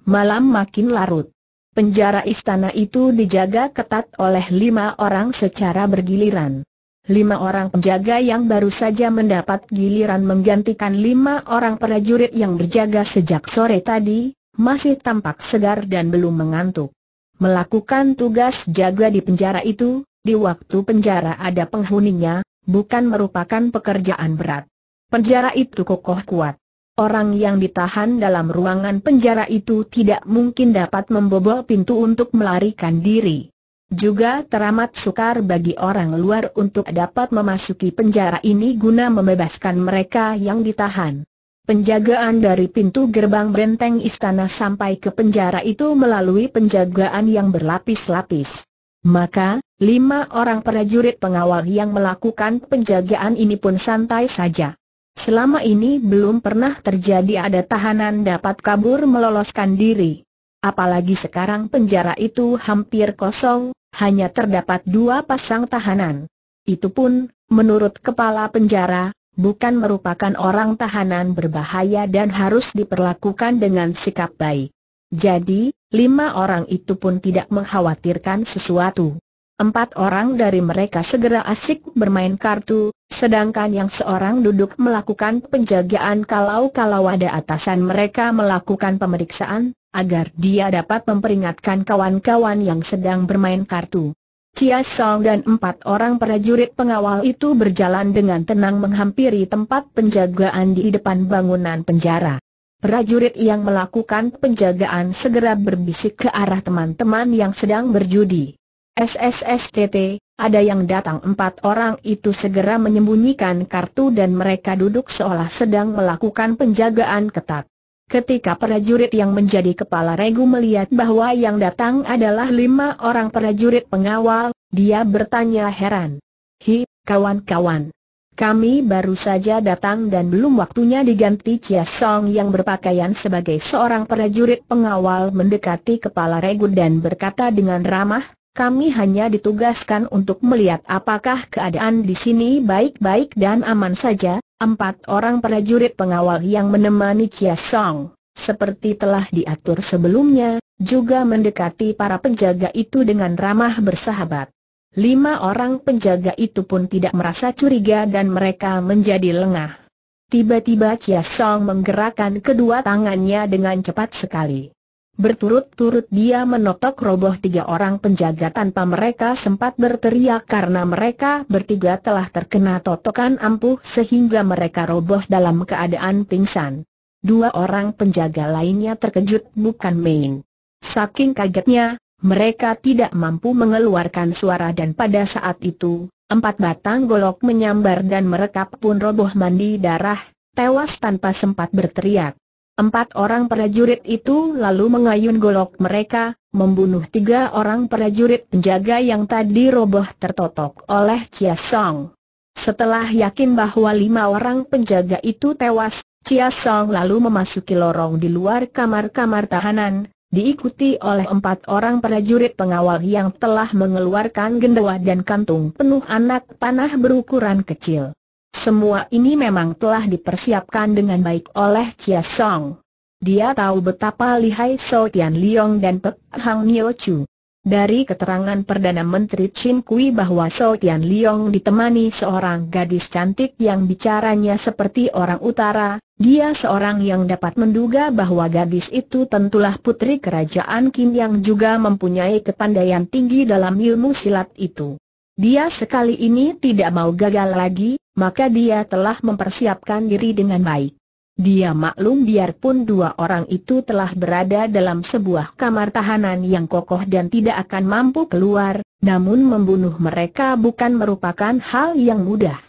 Malam makin larut. Penjara istana itu dijaga ketat oleh lima orang secara bergiliran lima orang penjaga yang baru saja mendapat giliran menggantikan lima orang prajurit yang berjaga sejak sore tadi, masih tampak segar dan belum mengantuk. Melakukan tugas jaga di penjara itu, di waktu penjara ada penghuninya, bukan merupakan pekerjaan berat. Penjara itu kokoh kuat. Orang yang ditahan dalam ruangan penjara itu tidak mungkin dapat membobol pintu untuk melarikan diri. Juga teramat sukar bagi orang luar untuk dapat memasuki penjara ini guna membebaskan mereka yang ditahan. Penjagaan dari pintu gerbang benteng istana sampai ke penjara itu melalui penjagaan yang berlapis-lapis. Maka, lima orang prajurit pengawal yang melakukan penjagaan ini pun santai saja. Selama ini belum pernah terjadi ada tahanan dapat kabur meloloskan diri. Apalagi sekarang penjara itu hampir kosong, hanya terdapat dua pasang tahanan. Itu pun, menurut kepala penjara, bukan merupakan orang tahanan berbahaya dan harus diperlakukan dengan sikap baik. Jadi, lima orang itu pun tidak mengkhawatirkan sesuatu. Empat orang dari mereka segera asik bermain kartu, sedangkan yang seorang duduk melakukan penjagaan kalau-kalau ada atasan mereka melakukan pemeriksaan, agar dia dapat memperingatkan kawan-kawan yang sedang bermain kartu. Chia Song dan empat orang prajurit pengawal itu berjalan dengan tenang menghampiri tempat penjagaan di depan bangunan penjara. Prajurit yang melakukan penjagaan segera berbisik ke arah teman-teman yang sedang berjudi. SSSTT, ada yang datang empat orang itu segera menyembunyikan kartu dan mereka duduk seolah sedang melakukan penjagaan ketat. Ketika prajurit yang menjadi kepala regu melihat bahwa yang datang adalah lima orang prajurit pengawal, dia bertanya heran. Hi, kawan-kawan. Kami baru saja datang dan belum waktunya diganti Chia Song yang berpakaian sebagai seorang prajurit pengawal mendekati kepala regu dan berkata dengan ramah, kami hanya ditugaskan untuk melihat apakah keadaan di sini baik-baik dan aman saja, empat orang prajurit pengawal yang menemani Chia Song, seperti telah diatur sebelumnya, juga mendekati para penjaga itu dengan ramah bersahabat. Lima orang penjaga itu pun tidak merasa curiga dan mereka menjadi lengah. Tiba-tiba Chia Song menggerakkan kedua tangannya dengan cepat sekali. Berturut-turut dia menotok roboh tiga orang penjaga tanpa mereka sempat berteriak karena mereka bertiga telah terkena totokan ampuh sehingga mereka roboh dalam keadaan pingsan. Dua orang penjaga lainnya terkejut bukan main. Saking kagetnya, mereka tidak mampu mengeluarkan suara dan pada saat itu, empat batang golok menyambar dan merekap pun roboh mandi darah, tewas tanpa sempat berteriak. Empat orang prajurit itu lalu mengayun golok mereka, membunuh tiga orang prajurit penjaga yang tadi roboh tertotok oleh Chia Song. Setelah yakin bahwa lima orang penjaga itu tewas, Chia Song lalu memasuki lorong di luar kamar-kamar tahanan, diikuti oleh empat orang prajurit pengawal yang telah mengeluarkan gendawa dan kantung penuh anak panah berukuran kecil. Semua ini memang telah dipersiapkan dengan baik oleh Chia Song. Dia tahu betapa lihai So Tian Liong dan Pek Hang Nio Chu. Dari keterangan Perdana Menteri Chin Kui bahwa So Tian Liong ditemani seorang gadis cantik yang bicaranya seperti orang utara, dia seorang yang dapat menduga bahwa gadis itu tentulah putri kerajaan Kim yang juga mempunyai kepandaian tinggi dalam ilmu silat itu. Dia sekali ini tidak mau gagal lagi, maka dia telah mempersiapkan diri dengan baik. Dia maklum biarpun dua orang itu telah berada dalam sebuah kamar tahanan yang kokoh dan tidak akan mampu keluar, namun membunuh mereka bukan merupakan hal yang mudah.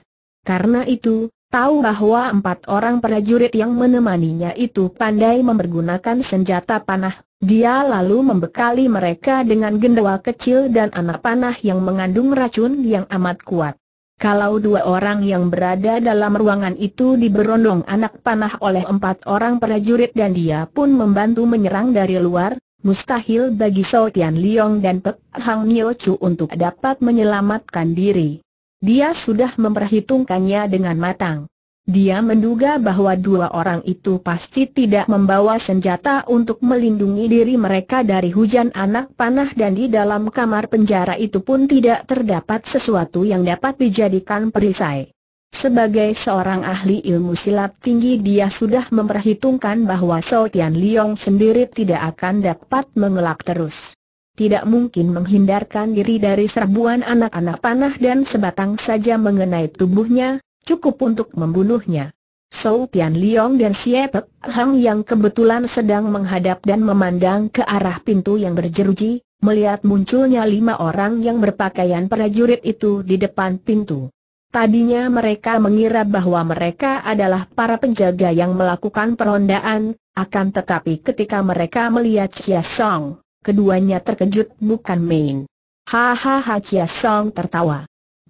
Karena itu, Tahu bahwa empat orang prajurit yang menemaninya itu pandai mempergunakan senjata panah, dia lalu membekali mereka dengan gendawa kecil dan anak panah yang mengandung racun yang amat kuat. Kalau dua orang yang berada dalam ruangan itu diberondong anak panah oleh empat orang prajurit dan dia pun membantu menyerang dari luar, mustahil bagi Sotian Liong dan Pek Hang Nio Chu untuk dapat menyelamatkan diri. Dia sudah memperhitungkannya dengan matang. Dia menduga bahwa dua orang itu pasti tidak membawa senjata untuk melindungi diri mereka dari hujan anak panah dan di dalam kamar penjara itu pun tidak terdapat sesuatu yang dapat dijadikan perisai. Sebagai seorang ahli ilmu silat tinggi dia sudah memperhitungkan bahwa Sotian Liong sendiri tidak akan dapat mengelak terus tidak mungkin menghindarkan diri dari serbuan anak-anak panah dan sebatang saja mengenai tubuhnya, cukup untuk membunuhnya. Sou Tian Liong dan Xie Pek Hang yang kebetulan sedang menghadap dan memandang ke arah pintu yang berjeruji, melihat munculnya lima orang yang berpakaian prajurit itu di depan pintu. Tadinya mereka mengira bahwa mereka adalah para penjaga yang melakukan perondaan, akan tetapi ketika mereka melihat Chia Song, keduanya terkejut bukan main. Hahaha Chia Song tertawa.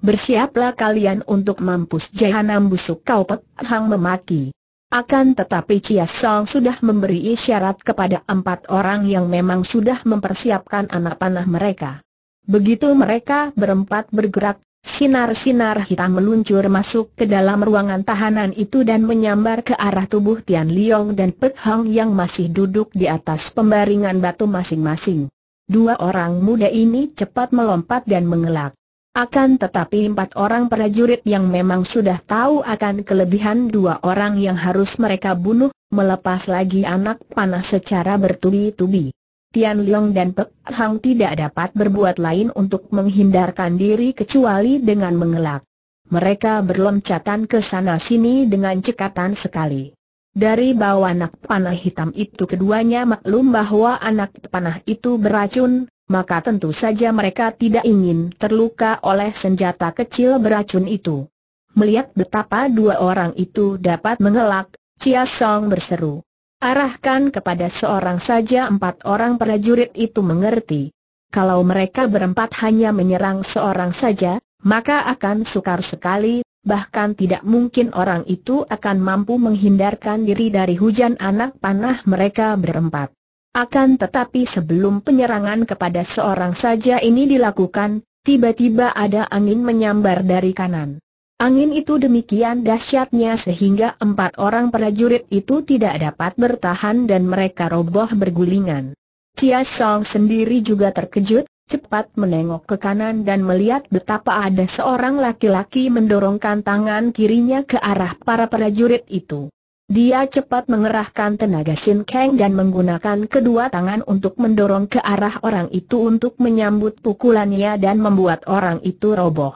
Bersiaplah kalian untuk mampus jahanam busuk kau Pek Hang memaki. Akan tetapi Chia Song sudah memberi isyarat kepada empat orang yang memang sudah mempersiapkan anak panah mereka. Begitu mereka berempat bergerak, Sinar-sinar hitam meluncur masuk ke dalam ruangan tahanan itu dan menyambar ke arah tubuh Tian Liong dan Pek Hong yang masih duduk di atas pembaringan batu masing-masing. Dua orang muda ini cepat melompat dan mengelak. Akan tetapi empat orang prajurit yang memang sudah tahu akan kelebihan dua orang yang harus mereka bunuh, melepas lagi anak panah secara bertubi-tubi. Tian Liang dan Pek Hang tidak dapat berbuat lain untuk menghindarkan diri kecuali dengan mengelak. Mereka berloncatan ke sana-sini dengan cekatan sekali. Dari bawah anak panah hitam itu keduanya maklum bahwa anak panah itu beracun, maka tentu saja mereka tidak ingin terluka oleh senjata kecil beracun itu. Melihat betapa dua orang itu dapat mengelak, Chia Song berseru. Arahkan kepada seorang saja empat orang prajurit itu mengerti. Kalau mereka berempat hanya menyerang seorang saja, maka akan sukar sekali, bahkan tidak mungkin orang itu akan mampu menghindarkan diri dari hujan anak panah mereka berempat. Akan tetapi sebelum penyerangan kepada seorang saja ini dilakukan, tiba-tiba ada angin menyambar dari kanan. Angin itu demikian dahsyatnya sehingga empat orang prajurit itu tidak dapat bertahan dan mereka roboh bergulingan. Chia Song sendiri juga terkejut, cepat menengok ke kanan dan melihat betapa ada seorang laki-laki mendorongkan tangan kirinya ke arah para prajurit itu. Dia cepat mengerahkan tenaga Sin Kang dan menggunakan kedua tangan untuk mendorong ke arah orang itu untuk menyambut pukulannya dan membuat orang itu roboh.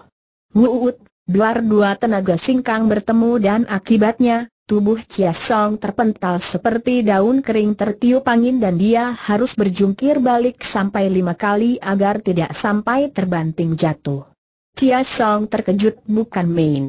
Wuut, Duar dua tenaga singkang bertemu dan akibatnya, tubuh Chia Song terpental seperti daun kering tertiup angin dan dia harus berjungkir balik sampai lima kali agar tidak sampai terbanting jatuh. Chia Song terkejut bukan main.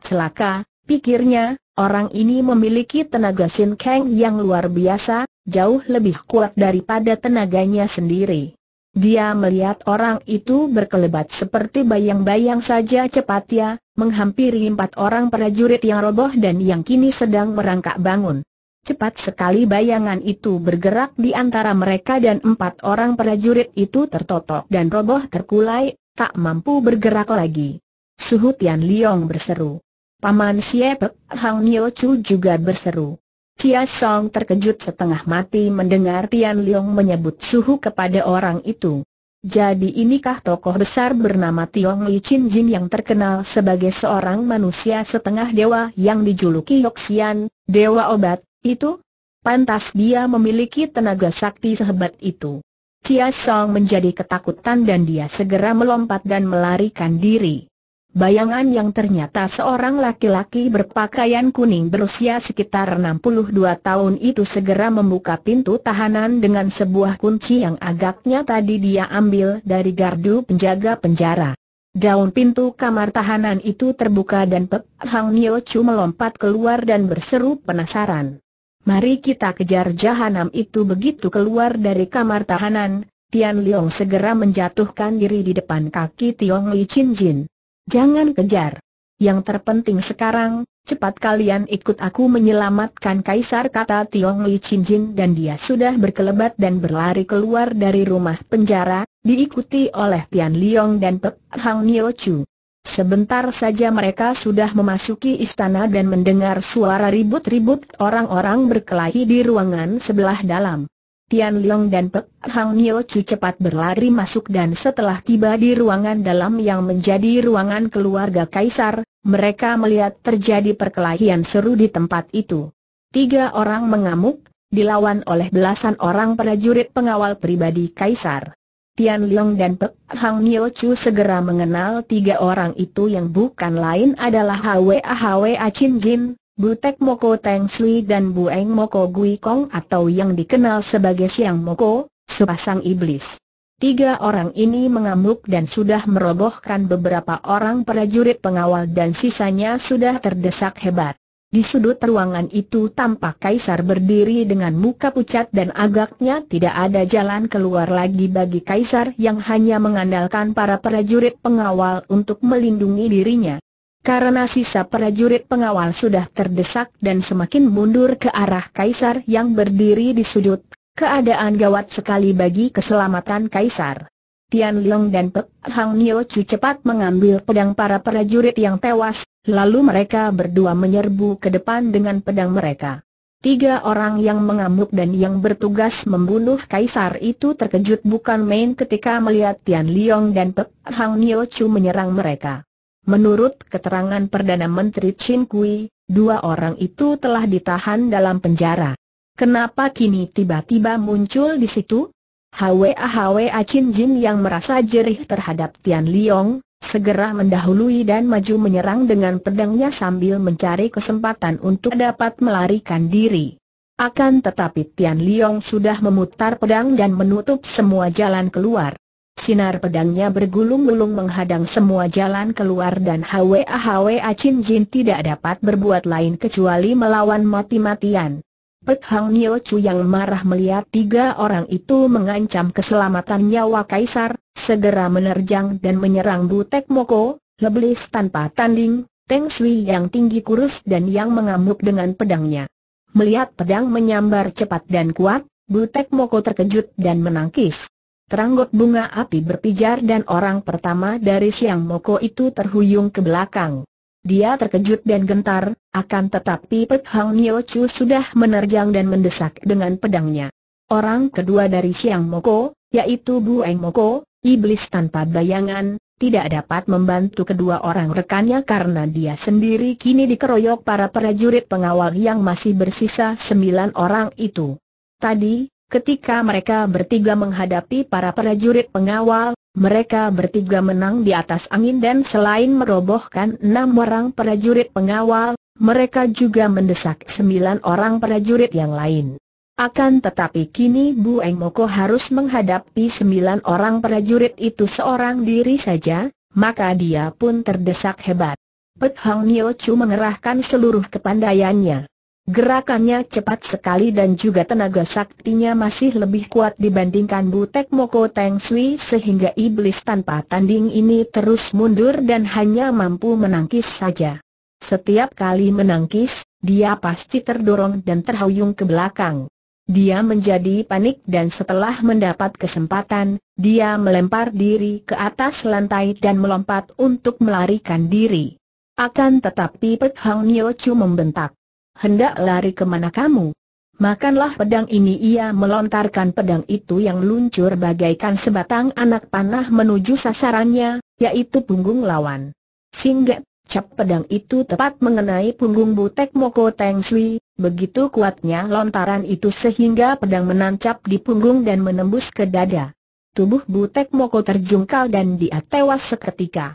Celaka, pikirnya, orang ini memiliki tenaga singkang yang luar biasa, jauh lebih kuat daripada tenaganya sendiri. Dia melihat orang itu berkelebat seperti bayang-bayang saja cepatnya, menghampiri empat orang prajurit yang roboh dan yang kini sedang merangkak bangun. Cepat sekali bayangan itu bergerak di antara mereka dan empat orang prajurit itu tertotok dan roboh terkulai, tak mampu bergerak lagi. Suhu Tian Liong berseru. Paman Siepek Hang Nio Chu juga berseru. Chia Song terkejut setengah mati mendengar Tian Liang menyebut suhu kepada orang itu. Jadi inikah tokoh besar bernama Tiong Li Chin Jin yang terkenal sebagai seorang manusia setengah dewa yang dijuluki Yoxian, Dewa Obat, itu? Pantas dia memiliki tenaga sakti sehebat itu. Chia Song menjadi ketakutan dan dia segera melompat dan melarikan diri. Bayangan yang ternyata seorang laki-laki berpakaian kuning berusia sekitar 62 tahun itu segera membuka pintu tahanan dengan sebuah kunci yang agaknya tadi dia ambil dari gardu penjaga penjara. Daun pintu kamar tahanan itu terbuka dan Pek Hang Nio Chu melompat keluar dan berseru penasaran. Mari kita kejar jahanam itu begitu keluar dari kamar tahanan, Tian Liang segera menjatuhkan diri di depan kaki Tiong Li Chin Jin. Jangan kejar. Yang terpenting sekarang, cepat kalian ikut aku menyelamatkan Kaisar kata Tiong Li Jin dan dia sudah berkelebat dan berlari keluar dari rumah penjara, diikuti oleh Tian Liong dan Pek Hang Nio Chu. Sebentar saja mereka sudah memasuki istana dan mendengar suara ribut-ribut orang-orang berkelahi di ruangan sebelah dalam. Tian Leong dan Pek Hang Nio Chu cepat berlari masuk dan setelah tiba di ruangan dalam yang menjadi ruangan keluarga Kaisar, mereka melihat terjadi perkelahian seru di tempat itu. Tiga orang mengamuk, dilawan oleh belasan orang prajurit pengawal pribadi Kaisar. Tian Leong dan Pek Hang Nio Chu segera mengenal tiga orang itu yang bukan lain adalah Hwa Hwa Chin Jin, Butek Moko Teng Sui dan Bueng Moko Gui Kong atau yang dikenal sebagai Siang Moko, sepasang iblis. Tiga orang ini mengamuk dan sudah merobohkan beberapa orang prajurit pengawal dan sisanya sudah terdesak hebat. Di sudut ruangan itu tampak Kaisar berdiri dengan muka pucat dan agaknya tidak ada jalan keluar lagi bagi Kaisar yang hanya mengandalkan para prajurit pengawal untuk melindungi dirinya. Karena sisa prajurit pengawal sudah terdesak dan semakin mundur ke arah Kaisar yang berdiri di sudut, keadaan gawat sekali bagi keselamatan Kaisar. Tian Liang dan Pek Hang Nio Chu cepat mengambil pedang para prajurit yang tewas, lalu mereka berdua menyerbu ke depan dengan pedang mereka. Tiga orang yang mengamuk dan yang bertugas membunuh kaisar itu terkejut bukan main ketika melihat Tian Liang dan Pek Hang Nio Chu menyerang mereka. Menurut keterangan Perdana Menteri Chin Kui, dua orang itu telah ditahan dalam penjara. Kenapa kini tiba-tiba muncul di situ? Hwa Hwa Chin Jin yang merasa jerih terhadap Tian Liong, segera mendahului dan maju menyerang dengan pedangnya sambil mencari kesempatan untuk dapat melarikan diri. Akan tetapi Tian Liong sudah memutar pedang dan menutup semua jalan keluar. Sinar pedangnya bergulung-gulung menghadang semua jalan keluar dan Hwa Hwa Chin Jin tidak dapat berbuat lain kecuali melawan mati-matian. Pek Hang Nyo Chu yang marah melihat tiga orang itu mengancam keselamatan nyawa Kaisar, segera menerjang dan menyerang Butek Moko, leblis tanpa tanding, Teng Sui yang tinggi kurus dan yang mengamuk dengan pedangnya. Melihat pedang menyambar cepat dan kuat, Butek Moko terkejut dan menangkis. Teranggot bunga api berpijar dan orang pertama dari Siang Moko itu terhuyung ke belakang. Dia terkejut dan gentar, akan tetapi Pek Hang Nyo Chu sudah menerjang dan mendesak dengan pedangnya. Orang kedua dari Siang Moko, yaitu Bu Eng Moko, iblis tanpa bayangan, tidak dapat membantu kedua orang rekannya karena dia sendiri kini dikeroyok para prajurit pengawal yang masih bersisa sembilan orang itu. Tadi, Ketika mereka bertiga menghadapi para prajurit pengawal, mereka bertiga menang di atas angin dan selain merobohkan enam orang prajurit pengawal, mereka juga mendesak sembilan orang prajurit yang lain. Akan tetapi kini Bu Eng Moko harus menghadapi sembilan orang prajurit itu seorang diri saja, maka dia pun terdesak hebat. Pet Hang Nio Chu mengerahkan seluruh kepandaiannya. Gerakannya cepat sekali dan juga tenaga saktinya masih lebih kuat dibandingkan Butek Moko Teng Sui sehingga iblis tanpa tanding ini terus mundur dan hanya mampu menangkis saja. Setiap kali menangkis, dia pasti terdorong dan terhuyung ke belakang. Dia menjadi panik dan setelah mendapat kesempatan, dia melempar diri ke atas lantai dan melompat untuk melarikan diri. Akan tetapi Pek Hang Nio Chu membentak hendak lari kemana kamu? Makanlah pedang ini ia melontarkan pedang itu yang luncur bagaikan sebatang anak panah menuju sasarannya, yaitu punggung lawan. Singgap, cap pedang itu tepat mengenai punggung butek Moko Teng Sui, begitu kuatnya lontaran itu sehingga pedang menancap di punggung dan menembus ke dada. Tubuh butek Moko terjungkal dan dia tewas seketika.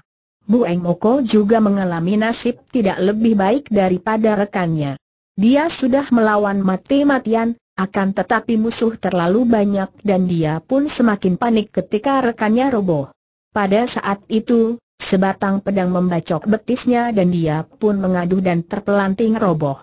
Bu Eng Moko juga mengalami nasib tidak lebih baik daripada rekannya. Dia sudah melawan mati-matian, akan tetapi musuh terlalu banyak dan dia pun semakin panik ketika rekannya roboh. Pada saat itu, sebatang pedang membacok betisnya dan dia pun mengaduh dan terpelanting roboh.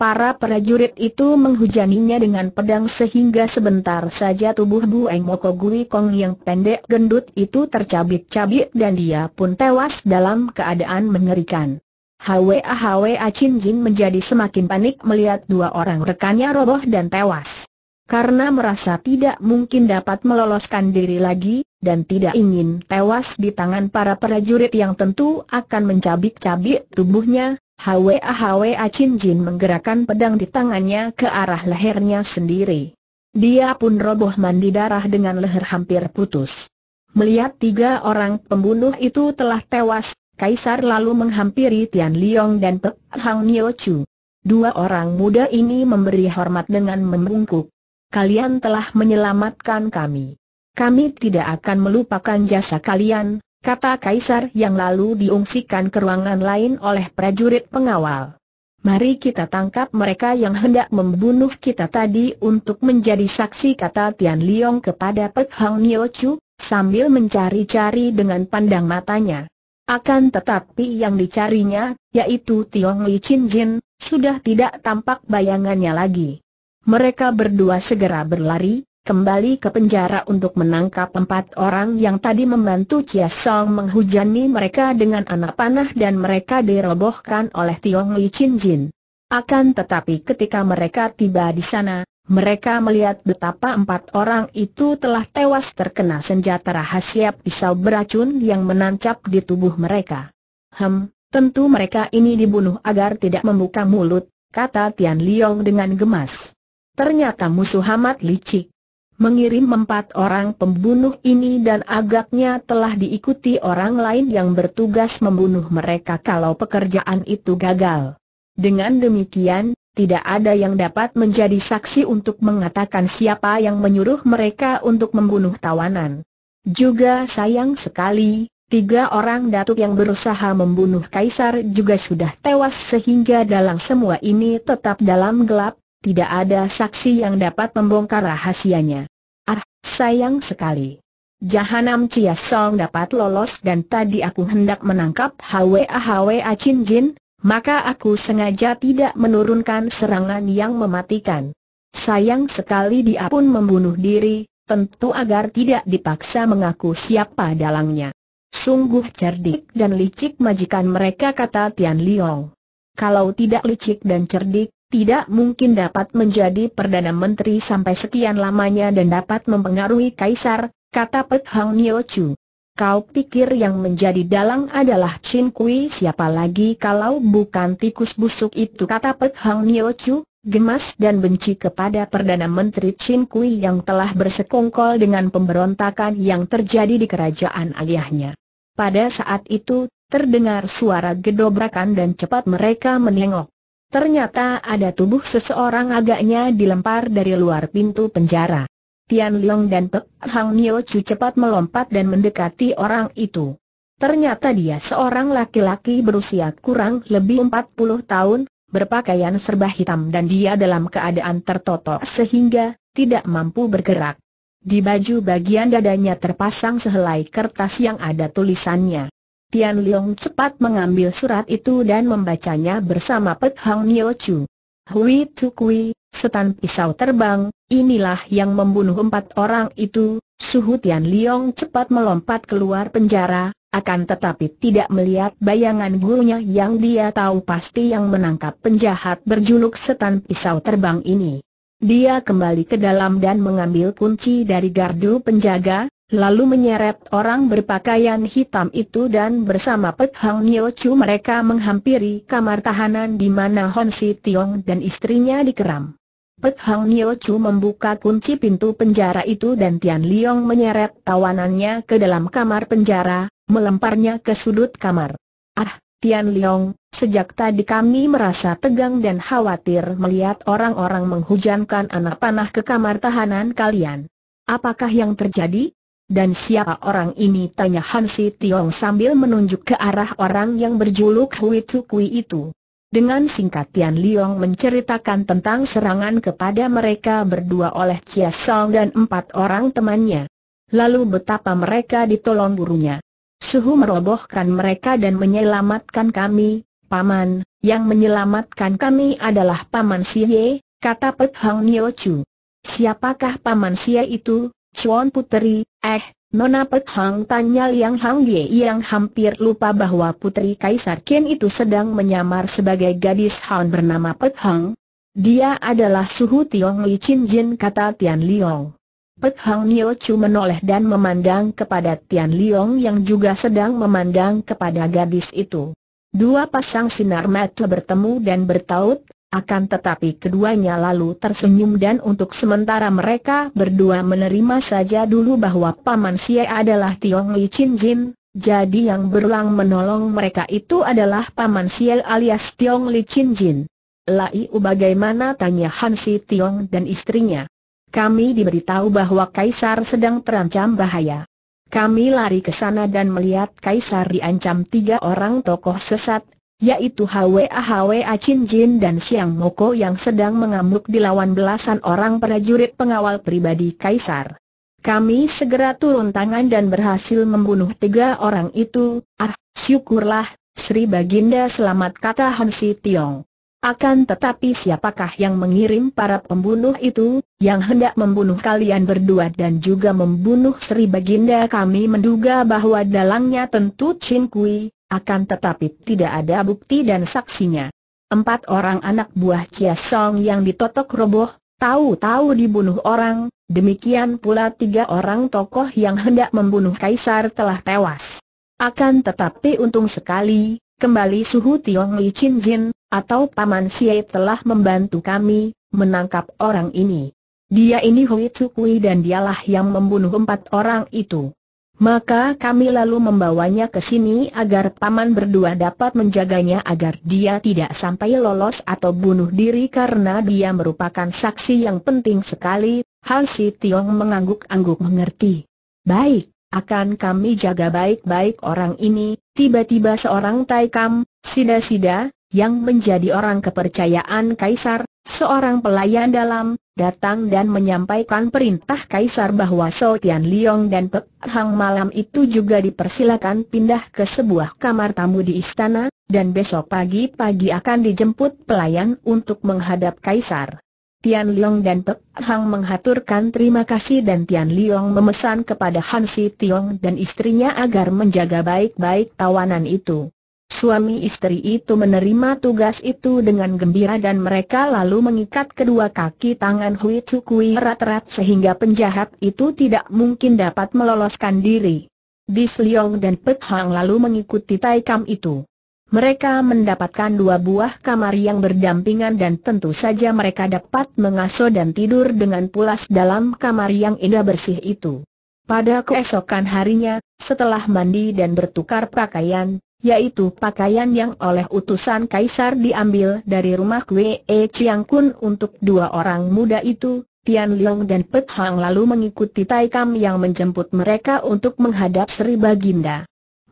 Para prajurit itu menghujaninya dengan pedang sehingga sebentar saja tubuh Bu Eng Moko Gui Kong yang pendek gendut itu tercabik-cabik dan dia pun tewas dalam keadaan mengerikan. Hwa Hwa Chin Jin menjadi semakin panik melihat dua orang rekannya roboh dan tewas. Karena merasa tidak mungkin dapat meloloskan diri lagi, dan tidak ingin tewas di tangan para prajurit yang tentu akan mencabik-cabik tubuhnya, Hwa Hwa Chin Jin menggerakkan pedang di tangannya ke arah lehernya sendiri. Dia pun roboh mandi darah dengan leher hampir putus. Melihat tiga orang pembunuh itu telah tewas, Kaisar lalu menghampiri Tian Liang dan Pek Hang Nio Chu. Dua orang muda ini memberi hormat dengan membungkuk. Kalian telah menyelamatkan kami. Kami tidak akan melupakan jasa kalian, kata Kaisar yang lalu diungsikan ke ruangan lain oleh prajurit pengawal. Mari kita tangkap mereka yang hendak membunuh kita tadi untuk menjadi saksi kata Tian Liang kepada Pek Hang Nio Chu, sambil mencari-cari dengan pandang matanya. Akan tetapi yang dicarinya, yaitu Tiong Li Chin Jin, sudah tidak tampak bayangannya lagi. Mereka berdua segera berlari, kembali ke penjara untuk menangkap empat orang yang tadi membantu Chia Song menghujani mereka dengan anak panah dan mereka dirobohkan oleh Tiong Li Chin Jin. Akan tetapi ketika mereka tiba di sana, mereka melihat betapa empat orang itu telah tewas terkena senjata rahasia pisau beracun yang menancap di tubuh mereka. Hem, tentu mereka ini dibunuh agar tidak membuka mulut, kata Tian Liong dengan gemas. Ternyata musuh amat licik. Mengirim empat orang pembunuh ini dan agaknya telah diikuti orang lain yang bertugas membunuh mereka kalau pekerjaan itu gagal. Dengan demikian, tidak ada yang dapat menjadi saksi untuk mengatakan siapa yang menyuruh mereka untuk membunuh tawanan. Juga sayang sekali, tiga orang datuk yang berusaha membunuh kaisar juga sudah tewas sehingga dalam semua ini tetap dalam gelap, tidak ada saksi yang dapat membongkar rahasianya. Ah, sayang sekali. Jahanam Chia Song dapat lolos dan tadi aku hendak menangkap Hwa Hwa Chin Jin, maka aku sengaja tidak menurunkan serangan yang mematikan. Sayang sekali dia pun membunuh diri, tentu agar tidak dipaksa mengaku siapa dalangnya. Sungguh cerdik dan licik majikan mereka kata Tian Liong. Kalau tidak licik dan cerdik, tidak mungkin dapat menjadi Perdana Menteri sampai sekian lamanya dan dapat mempengaruhi Kaisar, kata Pek Hang Yeo Chu. Kau pikir yang menjadi dalang adalah Chin Kui siapa lagi kalau bukan tikus busuk itu kata Pek Hang Nio Chu, gemas dan benci kepada Perdana Menteri Chin Kui yang telah bersekongkol dengan pemberontakan yang terjadi di kerajaan ayahnya. Pada saat itu, terdengar suara gedobrakan dan cepat mereka menengok. Ternyata ada tubuh seseorang agaknya dilempar dari luar pintu penjara. Tian Leong dan Pek Hang Nio Chu cepat melompat dan mendekati orang itu. Ternyata dia seorang laki-laki berusia kurang lebih 40 tahun, berpakaian serba hitam dan dia dalam keadaan tertotok sehingga tidak mampu bergerak. Di baju bagian dadanya terpasang sehelai kertas yang ada tulisannya. Tian Leong cepat mengambil surat itu dan membacanya bersama Pek Hang Nio Chu. Hui Kui, setan pisau terbang, inilah yang membunuh empat orang itu, Suhu Tian Liong cepat melompat keluar penjara, akan tetapi tidak melihat bayangan gurunya yang dia tahu pasti yang menangkap penjahat berjuluk setan pisau terbang ini. Dia kembali ke dalam dan mengambil kunci dari gardu penjaga, lalu menyeret orang berpakaian hitam itu dan bersama Pek Hang Nyo Chu mereka menghampiri kamar tahanan di mana Hon Si Tiong dan istrinya dikeram. Pek Hang Nyo Chu membuka kunci pintu penjara itu dan Tian Liong menyeret tawanannya ke dalam kamar penjara, melemparnya ke sudut kamar. Ah, Tian Liong, sejak tadi kami merasa tegang dan khawatir melihat orang-orang menghujankan anak panah ke kamar tahanan kalian. Apakah yang terjadi? Dan siapa orang ini tanya Hansi Tiong sambil menunjuk ke arah orang yang berjuluk Hui Kui itu. Dengan singkat Tian Liong menceritakan tentang serangan kepada mereka berdua oleh Chia Song dan empat orang temannya. Lalu betapa mereka ditolong gurunya. Suhu merobohkan mereka dan menyelamatkan kami, Paman, yang menyelamatkan kami adalah Paman Siye, kata Pek Hang Nio Chu. Siapakah Paman Siye itu? Chuan Puteri, eh, Nona Pek Hang tanya Liang Hang Ye yang hampir lupa bahwa Putri Kaisar Kien itu sedang menyamar sebagai gadis Han bernama Pek Hang. Dia adalah suhu Tiong Li Chin Jin kata Tian Liong. Pek Hang Nio Chu menoleh dan memandang kepada Tian Liong yang juga sedang memandang kepada gadis itu. Dua pasang sinar mata bertemu dan bertaut, akan tetapi keduanya lalu tersenyum dan untuk sementara mereka berdua menerima saja dulu bahwa Paman Xie adalah Tiong Li Chin Jin, jadi yang berulang menolong mereka itu adalah Paman Siel alias Tiong Li Chin Jin. Lai bagaimana tanya Hansi Tiong dan istrinya. Kami diberitahu bahwa Kaisar sedang terancam bahaya. Kami lari ke sana dan melihat Kaisar diancam tiga orang tokoh sesat, yaitu Hwa Hwa Chin Jin dan Siang Moko yang sedang mengamuk di lawan belasan orang prajurit pengawal pribadi Kaisar. Kami segera turun tangan dan berhasil membunuh tiga orang itu, ah, syukurlah, Sri Baginda selamat kata Hansi Tiong. Akan tetapi siapakah yang mengirim para pembunuh itu, yang hendak membunuh kalian berdua dan juga membunuh Sri Baginda kami menduga bahwa dalangnya tentu Chin Kui, akan tetapi tidak ada bukti dan saksinya. Empat orang anak buah Chia Song yang ditotok roboh, tahu-tahu dibunuh orang, demikian pula tiga orang tokoh yang hendak membunuh Kaisar telah tewas. Akan tetapi untung sekali, kembali suhu Tiong Li Chin Jin, atau Paman Siei telah membantu kami, menangkap orang ini. Dia ini Hui Tsukui dan dialah yang membunuh empat orang itu. Maka kami lalu membawanya ke sini agar paman berdua dapat menjaganya agar dia tidak sampai lolos atau bunuh diri karena dia merupakan saksi yang penting sekali. Hal Si Tiong mengangguk-angguk mengerti. Baik, akan kami jaga baik-baik orang ini. Tiba-tiba seorang Taikam, Sida-Sida, yang menjadi orang kepercayaan Kaisar, seorang pelayan dalam, datang dan menyampaikan perintah Kaisar bahwa So Tian Liong dan Pek Hang malam itu juga dipersilakan pindah ke sebuah kamar tamu di istana, dan besok pagi-pagi akan dijemput pelayan untuk menghadap Kaisar. Tian Liong dan Pek Hang menghaturkan terima kasih dan Tian Liong memesan kepada Han Si Tiong dan istrinya agar menjaga baik-baik tawanan itu. Suami istri itu menerima tugas itu dengan gembira dan mereka lalu mengikat kedua kaki tangan Hui Tsukui erat-erat sehingga penjahat itu tidak mungkin dapat meloloskan diri. Dis Leong dan Pek Hang lalu mengikuti Tai Kam itu. Mereka mendapatkan dua buah kamar yang berdampingan dan tentu saja mereka dapat mengasuh dan tidur dengan pulas dalam kamar yang indah bersih itu. Pada keesokan harinya, setelah mandi dan bertukar pakaian, yaitu pakaian yang oleh utusan kaisar diambil dari rumah Wei e Chiang Kun untuk dua orang muda itu, Tian Liang dan Pet Hang lalu mengikuti Tai Kam yang menjemput mereka untuk menghadap Sri Baginda.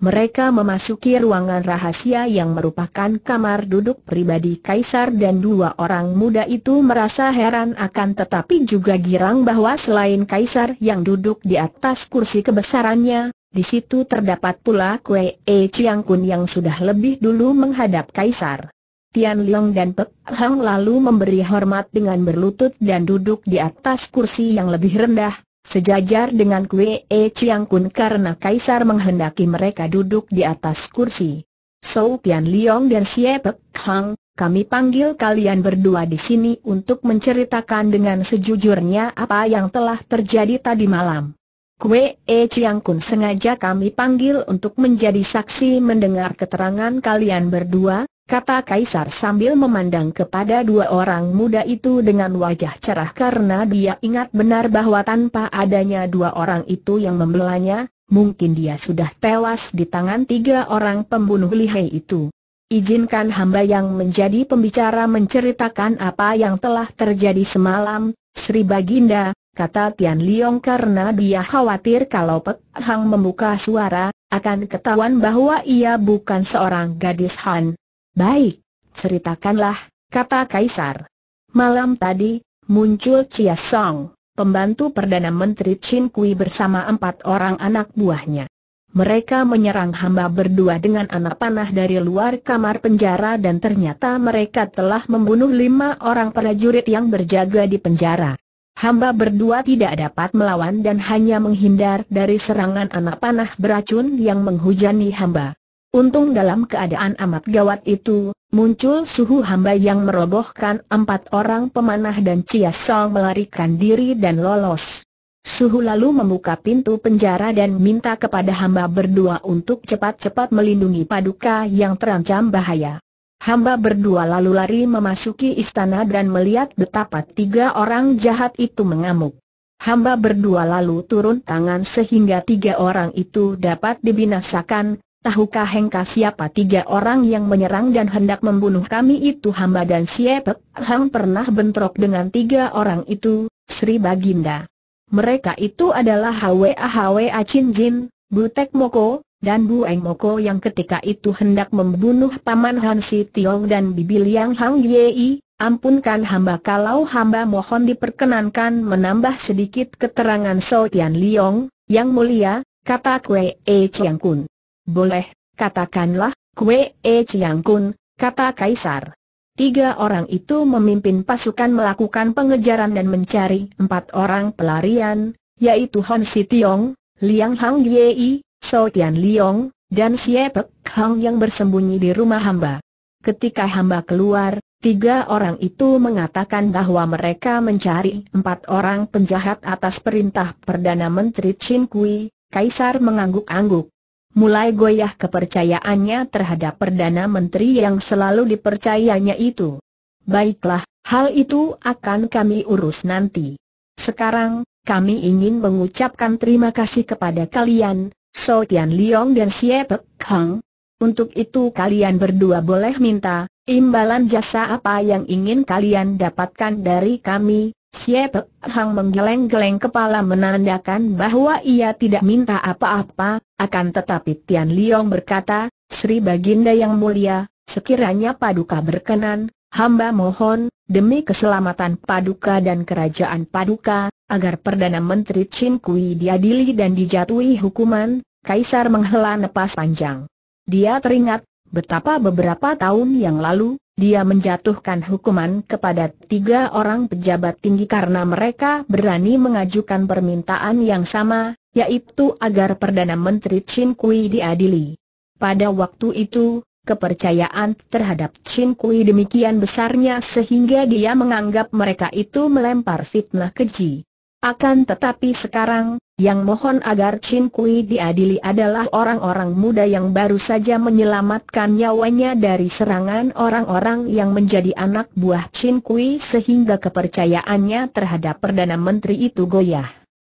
Mereka memasuki ruangan rahasia yang merupakan kamar duduk pribadi kaisar dan dua orang muda itu merasa heran akan tetapi juga girang bahwa selain kaisar yang duduk di atas kursi kebesarannya, di situ terdapat pula Kue E Chiang Kun yang sudah lebih dulu menghadap Kaisar. Tian Leong dan Pek Hang lalu memberi hormat dengan berlutut dan duduk di atas kursi yang lebih rendah, sejajar dengan Kue E Chiang Kun karena Kaisar menghendaki mereka duduk di atas kursi. So Tian Leong dan Xie Pek Hang, kami panggil kalian berdua di sini untuk menceritakan dengan sejujurnya apa yang telah terjadi tadi malam. Kue E Chiang Kun sengaja kami panggil untuk menjadi saksi mendengar keterangan kalian berdua, kata Kaisar sambil memandang kepada dua orang muda itu dengan wajah cerah karena dia ingat benar bahwa tanpa adanya dua orang itu yang membelanya, mungkin dia sudah tewas di tangan tiga orang pembunuh lihai itu. Izinkan hamba yang menjadi pembicara menceritakan apa yang telah terjadi semalam, Sri Baginda, kata Tian Liong karena dia khawatir kalau Pek Hang membuka suara, akan ketahuan bahwa ia bukan seorang gadis Han. Baik, ceritakanlah, kata Kaisar. Malam tadi, muncul Chia Song, pembantu Perdana Menteri Chin Kui bersama empat orang anak buahnya. Mereka menyerang hamba berdua dengan anak panah dari luar kamar penjara dan ternyata mereka telah membunuh lima orang prajurit yang berjaga di penjara. Hamba berdua tidak dapat melawan dan hanya menghindar dari serangan anak panah beracun yang menghujani hamba. Untung dalam keadaan amat gawat itu, muncul suhu hamba yang merobohkan empat orang pemanah dan Cia Song melarikan diri dan lolos. Suhu lalu membuka pintu penjara dan minta kepada hamba berdua untuk cepat-cepat melindungi paduka yang terancam bahaya. Hamba berdua lalu lari memasuki istana dan melihat betapa tiga orang jahat itu mengamuk. Hamba berdua lalu turun tangan sehingga tiga orang itu dapat dibinasakan. Tahukah Hengka siapa tiga orang yang menyerang dan hendak membunuh kami itu hamba dan siapa? Hang pernah bentrok dengan tiga orang itu, Sri Baginda. Mereka itu adalah Hwa Hwa Chin Jin, Butek Moko, dan Bu Eng Moko yang ketika itu hendak membunuh Paman Han Si Tiong dan Bibi Liang Hang Yei, ampunkan hamba kalau hamba mohon diperkenankan menambah sedikit keterangan So Tian Liong, yang mulia, kata Kwe E Chiang Kun. Boleh, katakanlah, Kwe E Chiang Kun, kata Kaisar. Tiga orang itu memimpin pasukan melakukan pengejaran dan mencari empat orang pelarian, yaitu Han Si Tiong, Liang Hang Yei, So Tian Liong, dan Xie Pek Hang yang bersembunyi di rumah hamba. Ketika hamba keluar, tiga orang itu mengatakan bahwa mereka mencari empat orang penjahat atas perintah Perdana Menteri Chin Kui, Kaisar mengangguk-angguk. Mulai goyah kepercayaannya terhadap Perdana Menteri yang selalu dipercayanya itu. Baiklah, hal itu akan kami urus nanti. Sekarang, kami ingin mengucapkan terima kasih kepada kalian, So Tian Leong dan Xie Pek Hang. Untuk itu kalian berdua boleh minta, imbalan jasa apa yang ingin kalian dapatkan dari kami, Xie Pek Hang menggeleng-geleng kepala menandakan bahwa ia tidak minta apa-apa, akan tetapi Tian Leong berkata, Sri Baginda yang mulia, sekiranya paduka berkenan, hamba mohon, demi keselamatan paduka dan kerajaan paduka, agar Perdana Menteri Chin Kui diadili dan dijatuhi hukuman, Kaisar menghela nepas panjang. Dia teringat betapa beberapa tahun yang lalu, dia menjatuhkan hukuman kepada tiga orang pejabat tinggi karena mereka berani mengajukan permintaan yang sama, yaitu agar Perdana Menteri Chin Kui diadili. Pada waktu itu, kepercayaan terhadap Chin Kui demikian besarnya sehingga dia menganggap mereka itu melempar fitnah keji. Akan tetapi sekarang, yang mohon agar Chin Kui diadili adalah orang-orang muda yang baru saja menyelamatkan nyawanya dari serangan orang-orang yang menjadi anak buah Chin Kui sehingga kepercayaannya terhadap Perdana Menteri itu goyah.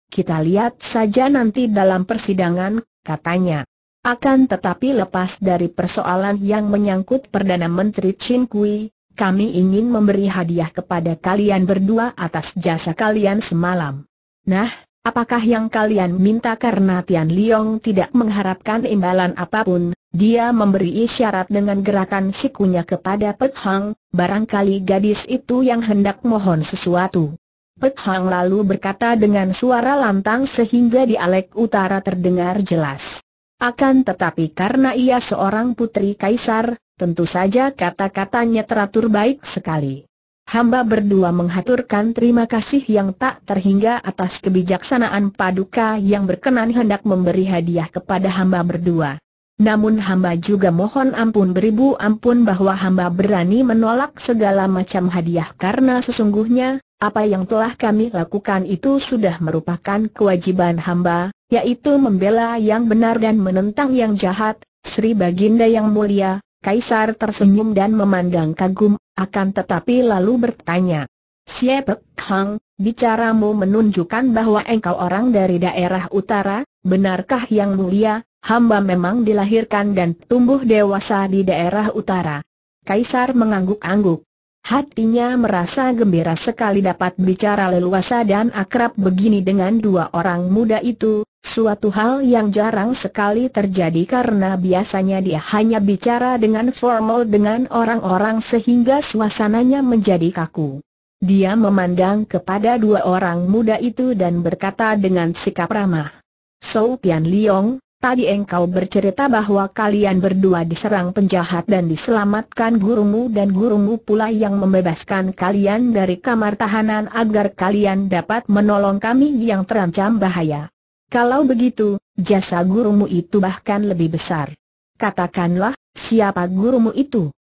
Kita lihat saja nanti dalam persidangan, katanya. Akan tetapi lepas dari persoalan yang menyangkut Perdana Menteri Chin Kui, kami ingin memberi hadiah kepada kalian berdua atas jasa kalian semalam. Nah, apakah yang kalian minta karena Tian Liong tidak mengharapkan imbalan apapun, dia memberi isyarat dengan gerakan sikunya kepada Pek Hang, barangkali gadis itu yang hendak mohon sesuatu. Pek Hang lalu berkata dengan suara lantang sehingga dialek utara terdengar jelas. Akan tetapi karena ia seorang putri kaisar, Tentu saja kata-katanya teratur baik sekali. Hamba berdua menghaturkan terima kasih yang tak terhingga atas kebijaksanaan paduka yang berkenan hendak memberi hadiah kepada hamba berdua. Namun hamba juga mohon ampun beribu ampun bahwa hamba berani menolak segala macam hadiah karena sesungguhnya, apa yang telah kami lakukan itu sudah merupakan kewajiban hamba, yaitu membela yang benar dan menentang yang jahat, Sri Baginda yang mulia, Kaisar tersenyum dan memandang kagum, akan tetapi lalu bertanya. Siapa Hang, bicaramu menunjukkan bahwa engkau orang dari daerah utara, benarkah yang mulia, hamba memang dilahirkan dan tumbuh dewasa di daerah utara? Kaisar mengangguk-angguk. Hatinya merasa gembira sekali dapat bicara leluasa dan akrab begini dengan dua orang muda itu, suatu hal yang jarang sekali terjadi karena biasanya dia hanya bicara dengan formal dengan orang-orang sehingga suasananya menjadi kaku. Dia memandang kepada dua orang muda itu dan berkata dengan sikap ramah. So Tian Liong, Tadi engkau bercerita bahwa kalian berdua diserang penjahat dan diselamatkan gurumu dan gurumu pula yang membebaskan kalian dari kamar tahanan agar kalian dapat menolong kami yang terancam bahaya. Kalau begitu, jasa gurumu itu bahkan lebih besar. Katakanlah, siapa gurumu itu?